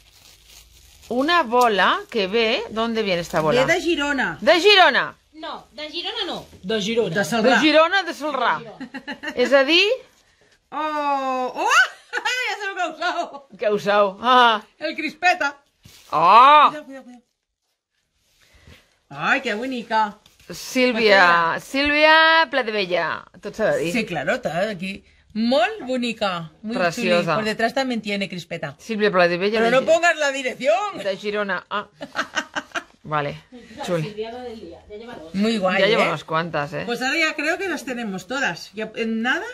[SPEAKER 1] una bola que ve, ¿dónde viene esta bola? De, de Girona. De
[SPEAKER 2] Girona.
[SPEAKER 3] No, de Girona no.
[SPEAKER 2] De Girona. De Salrà. De Girona,
[SPEAKER 3] de Salrà. De
[SPEAKER 2] Girona. És a dir,
[SPEAKER 1] ¡Oh! ¡Oh! (laughs) ¡Ya sé lo que ha usado!
[SPEAKER 2] ¿Qué ha usado? ¡Ah!
[SPEAKER 1] ¡El crispeta!
[SPEAKER 2] ¡Ah! Cuidado, cuidado, cuidado. ¡Ay, qué
[SPEAKER 1] bonica! Silvia, Silvia Platebella, Sí, s'ha está Sí, clarota, aquí. ¡Mol bonica, muy Preciosa. Por detrás también tiene crispeta. Silvia Platebella. Pero no pongas la dirección. De Girona. Ah.
[SPEAKER 2] (laughs) Vale, chuli. Muy guay, Ya lleva ¿eh? unas cuantas, ¿eh? Pues
[SPEAKER 1] ahora ya creo que las tenemos todas. Ya, en nada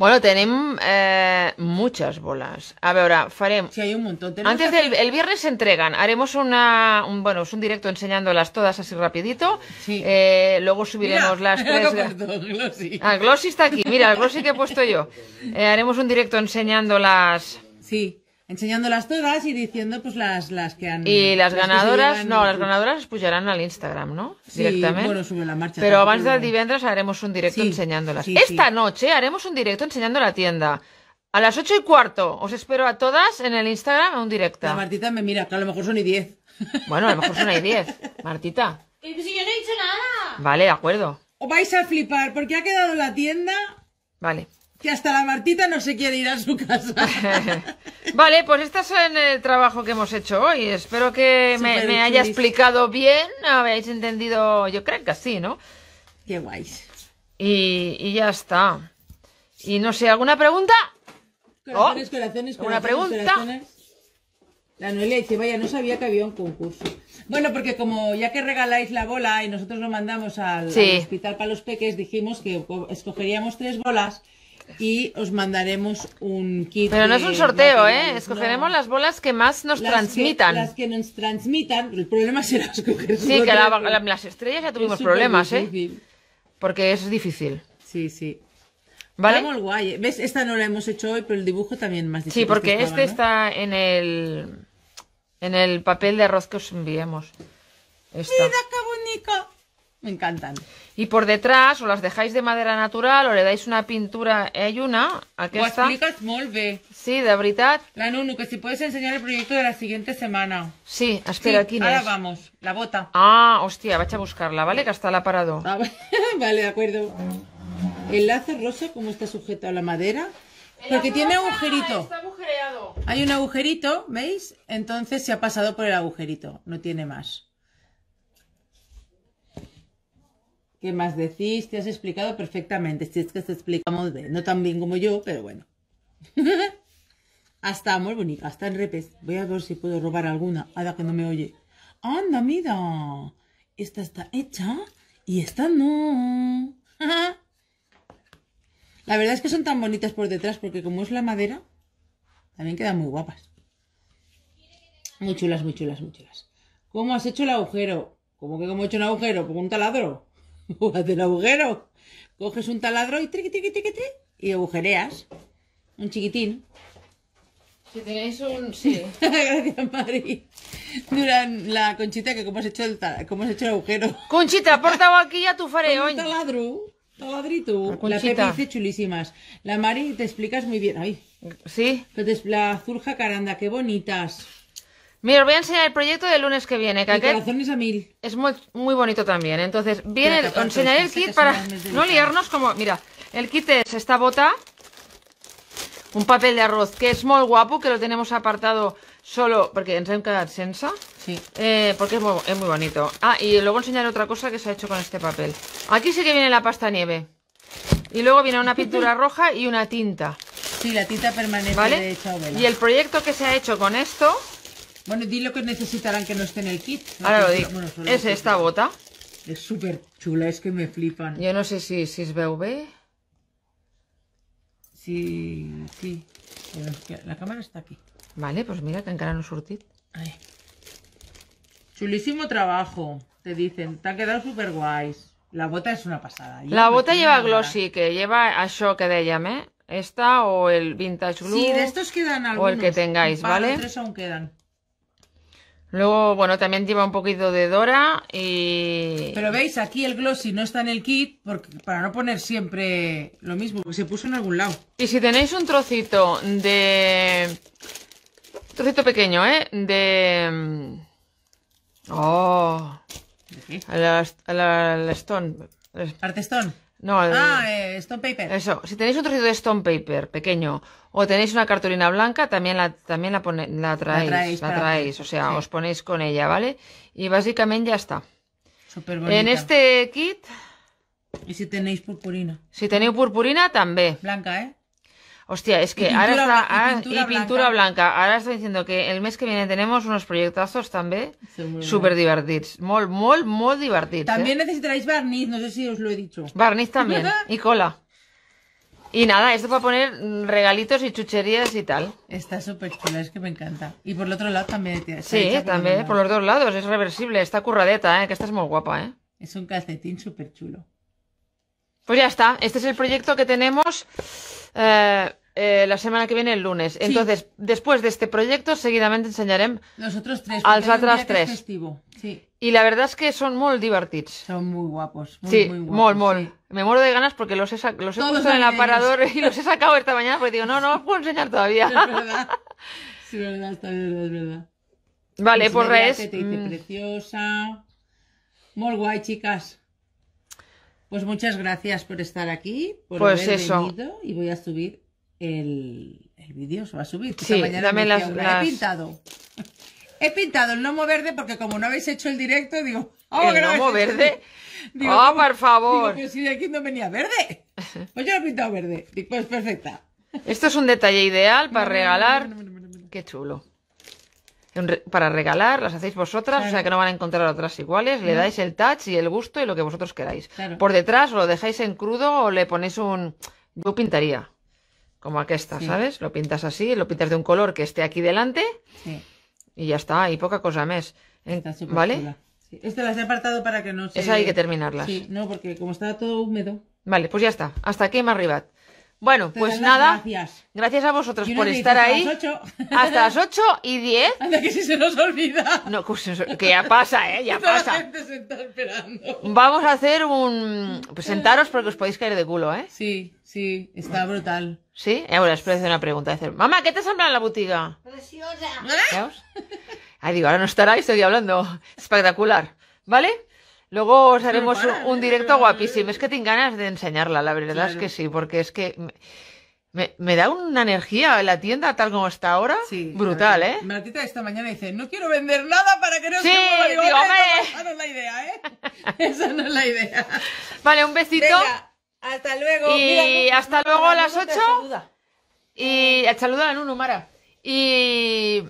[SPEAKER 2] bueno, tenemos eh, muchas bolas. A ver, ahora, faremos... Sí, hay un montón. Antes del viernes se entregan. Haremos una, un, bueno, es un directo enseñándolas todas así rapidito. Sí. Eh, luego subiremos las (laughs) tres... glossy. Ah, glossy está aquí. Mira, el glossy que he puesto yo. Eh, haremos un directo enseñándolas... Sí enseñándolas todas y diciendo pues las, las que han... Y pues, las ganadoras, no, las ganadoras es al al Instagram, no? Sí, bueno,
[SPEAKER 1] sube la marcha. Pero abans del
[SPEAKER 2] divendres haremos un directo enseñándolas. Esta noche haremos un directo enseñando la tienda. A las ocho y cuarto. Os espero a todas en el Instagram a un directo. La
[SPEAKER 1] Martita me mira, que a lo mejor son y 10.
[SPEAKER 2] (laughs) Bueno, a lo mejor son
[SPEAKER 1] y diez. Martita.
[SPEAKER 3] si yo no he dicho nada.
[SPEAKER 2] Vale, de acuerdo.
[SPEAKER 1] Os vais a flipar porque ha quedado la tienda Vale. Que hasta la Martita no se quiere ir a su casa. (laughs) vale, pues este es el trabajo
[SPEAKER 2] que hemos hecho hoy. Espero que me, haya explicado bien, habéis entendido, yo creo que sí, ¿no? Qué guay. Y, ya está. Y
[SPEAKER 1] no sé, ¿alguna pregunta? Oh, ¿Alguna pregunta? La Noelia dice, vaya, no sabía que había un concurso. Bueno, porque como ya que regaláis la bola y nosotros lo mandamos al hospital para los peques, dijimos que escogeríamos tres bolas y os mandaremos un kit. Pero no es un sorteo, ¿eh? Escogeremos las bolas que más nos transmitan. las que nos transmitan, el problema será escoger. Sí, que las estrellas ya tuvimos problemas, ¿eh? Porque es difícil. Sí, sí. ¿Vale? Está guay. ¿Ves? Esta no la hemos hecho hoy, pero el dibujo también más difícil. Sí, porque este,
[SPEAKER 2] está en el en el papel de arroz que os enviemos.
[SPEAKER 1] ¡Mira qué
[SPEAKER 2] bonito! Me encantan. Y por detrás, o las dejáis de madera natural, o le dais una pintura... Hay una, aquí está.
[SPEAKER 1] Sí, de verdad. La Nunu, que si puedes enseñar el proyecto de la siguiente semana. Sí, espera, sí, ahora vamos,
[SPEAKER 2] la bota. Ah, hostia, vaya a buscarla, ¿vale?
[SPEAKER 1] Que hasta la ha parado ah, (laughs) vale, de acuerdo. El lazo rosa, como está sujeto a la madera, porque tiene agujerito. Está agujereado. Hay un agujerito, ¿veis? Entonces se ha pasado por el agujerito, no tiene más. ¿Qué más decís? Te has explicado perfectamente. Si es que te explicamos no tan bien como yo, pero bueno. (laughs) hasta muy bonita, hasta en repes. Voy a ver si puedo robar alguna, ahora que no me oye. Anda, mira. Esta está hecha y esta no. (laughs) la verdad es que son tan bonitas por detrás porque como es la madera, también quedan muy guapas. Muy chulas, muy chulas, muy chulas. ¿Cómo has hecho el agujero? ¿Cómo que cómo he hecho un agujero? ¿Con un taladro? (laughs) o agujero. Coges un taladro y triqui, y agujereas. Un chiquitín. Si tenéis un... Sí. (laughs) Gracias, Mari. Duran la conchita que como has hecho el, has hecho el agujero. Conchita, porta aquí ya tu fareo. un taladro. Taladrito. La, la te dice chulísimas. La Mari te explicas muy bien. Ay. Sí. La Zurja Caranda, qué bonitas. Mira, os voy a enseñar el proyecto del lunes que viene. Que Es muy, muy bonito también.
[SPEAKER 2] Entonces, viene, os enseñaré el kit para no liarnos como... Mira, el kit es esta bota, un papel de arroz que es muy guapo, que lo tenemos apartado solo porque entra en cada Sí. Eh, porque es muy, bonito. Ah, y luego enseñaré otra cosa que se ha hecho con este papel. Aquí sí que viene la pasta nieve. Y luego viene una pintura (laughs) roja y una
[SPEAKER 1] tinta. Sí, la tinta permanente ¿Vale? Y el proyecto que se ha hecho con esto bueno, di lo que necesitarán que no esté en el kit. Ahora lo digo. es esta bota. Es súper chula, es que me flipan. Yo no
[SPEAKER 2] sé si, si es BV.
[SPEAKER 1] Sí, sí. la cámara está aquí.
[SPEAKER 2] Vale, pues mira que encara no surtid.
[SPEAKER 1] Chulísimo trabajo, te dicen. Te ha quedado súper guays. La bota es una pasada. la bota lleva glossy,
[SPEAKER 2] que lleva a que de llame. Eh? Esta o el vintage Blue Sí, de estos
[SPEAKER 1] quedan algunos. O el que tengáis, ¿vale? Los tres aún quedan.
[SPEAKER 2] Luego, bueno, también lleva un poquito de Dora y... Pero veis,
[SPEAKER 1] aquí el glossy no está en el kit porque, para no poner siempre lo mismo, porque se puso en algún lado.
[SPEAKER 2] Y si tenéis un trocito de... trocito pequeño, ¿eh? De... Mm, oh... ¿De qué? A Stone. No, Ah,
[SPEAKER 1] eh, Stone Paper.
[SPEAKER 2] Eso, si tenéis un trocito de Stone Paper pequeño o tenéis una cartulina blanca, también la, también la, traéis. La traéis, o sea, os ponéis con ella, ¿vale? Y básicamente ya está. En este kit... ¿Y si tenéis purpurina? Si tenéis purpurina, también. Blanca, ¿eh? Hostia, es que ahora está. y pintura, blanca. Ahora está diciendo que el mes que viene tenemos unos proyectazos también súper divertidos. Mol, mol, mol divertidos. ¿eh? También
[SPEAKER 1] necesitaréis barniz, no sé si os lo he dicho.
[SPEAKER 2] Barniz también. (laughs) y cola. Y nada, esto para poner regalitos y chucherías y tal. Está súper chula, es que me encanta.
[SPEAKER 1] Y por el otro lado también Sí, también, por los
[SPEAKER 2] dos lados, es reversible. Está curradeta, ¿eh? que esta es muy guapa. ¿eh? Es un
[SPEAKER 1] calcetín súper chulo.
[SPEAKER 2] Pues ya está, este es el proyecto que tenemos. Eh, eh, la semana que viene el lunes. Entonces, después de este proyecto, seguidamente enseñaremos
[SPEAKER 1] los otros tres, tres.
[SPEAKER 2] Y la verdad es que son muy divertidos. Son muy guapos. sí, muy guapos, Me muero de ganas porque los he, puesto en el aparador y los he sacado
[SPEAKER 1] esta mañana porque digo, no, no os puedo enseñar todavía. Sí, verdad, Vale, pues res. Mm. preciosa. Muy guay, chicas. Pues muchas gracias por estar aquí, por pues haber eso. y voy a subir el, vídeo se va a subir. Sí, He pintado. (laughs) He pintado el lomo verde porque como no habéis hecho el directo, digo... Oh, ¿El gnomo verde? (laughs)
[SPEAKER 2] Digo, oh, por favor! Digo,
[SPEAKER 1] si de aquí no venía verde. (laughs) Pues yo lo he pintado verde. Pues perfecta.
[SPEAKER 2] Esto es un detalle ideal para regalar. Qué chulo. Para regalar, las hacéis vosotras, o sea que no van a encontrar otras iguales. Le dais el touch y el gusto y lo que vosotros queráis. Por detrás lo dejáis en crudo o le ponéis un... Yo pintaría como aquesta, está, ¿sabes? Lo pintas así, lo pintas de un color que esté aquí delante y ya está, y poca cosa más. ¿Vale?
[SPEAKER 1] Esta las he apartado para que no se... Esa hay que terminarlas. Sí, no, porque como está todo húmedo...
[SPEAKER 2] Vale, pues ya está. Hasta aquí más arriba? Bueno, pues nada. Gracias. a vosotros por estar ahí. Hasta las 8 (laughs) y 10. Anda que si se nos olvida. No, pues que ya pasa, ¿eh? Ya (laughs) pasa.
[SPEAKER 1] gente se esperando.
[SPEAKER 2] Vamos a hacer un. Pues sentaros porque os podéis caer de culo, ¿eh? Sí, sí, está brutal. Sí, ahora les hacer una pregunta. Decir, Mamá, ¿qué te has en la botiga?
[SPEAKER 3] Preciosa. ¿Eh?
[SPEAKER 2] Ahí digo, ahora no estará y estoy hablando. Espectacular. ¿Vale? Luego os haremos un, eh, directo guapísimo. Es que tengo ganas de enseñarla, la verdad es que sí, porque es que me, da una energía la tienda tal como está ahora. Sí, brutal, ¿eh?
[SPEAKER 1] Martita esta mañana dice, no quiero vender nada para que no se mueva. Esa no es la idea, ¿eh? (laughs) Esa no es la idea. Vale, un besito. hasta luego. Y hasta luego a las 8.
[SPEAKER 2] Y eh, saluda a Nuno, Mara. Y...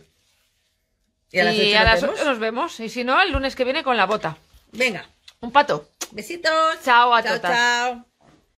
[SPEAKER 1] a las y a las 8 nos
[SPEAKER 2] vemos. Y si no, el lunes que viene con la bota. Venga. Un pato. Besitos. Chao a chao, Chao.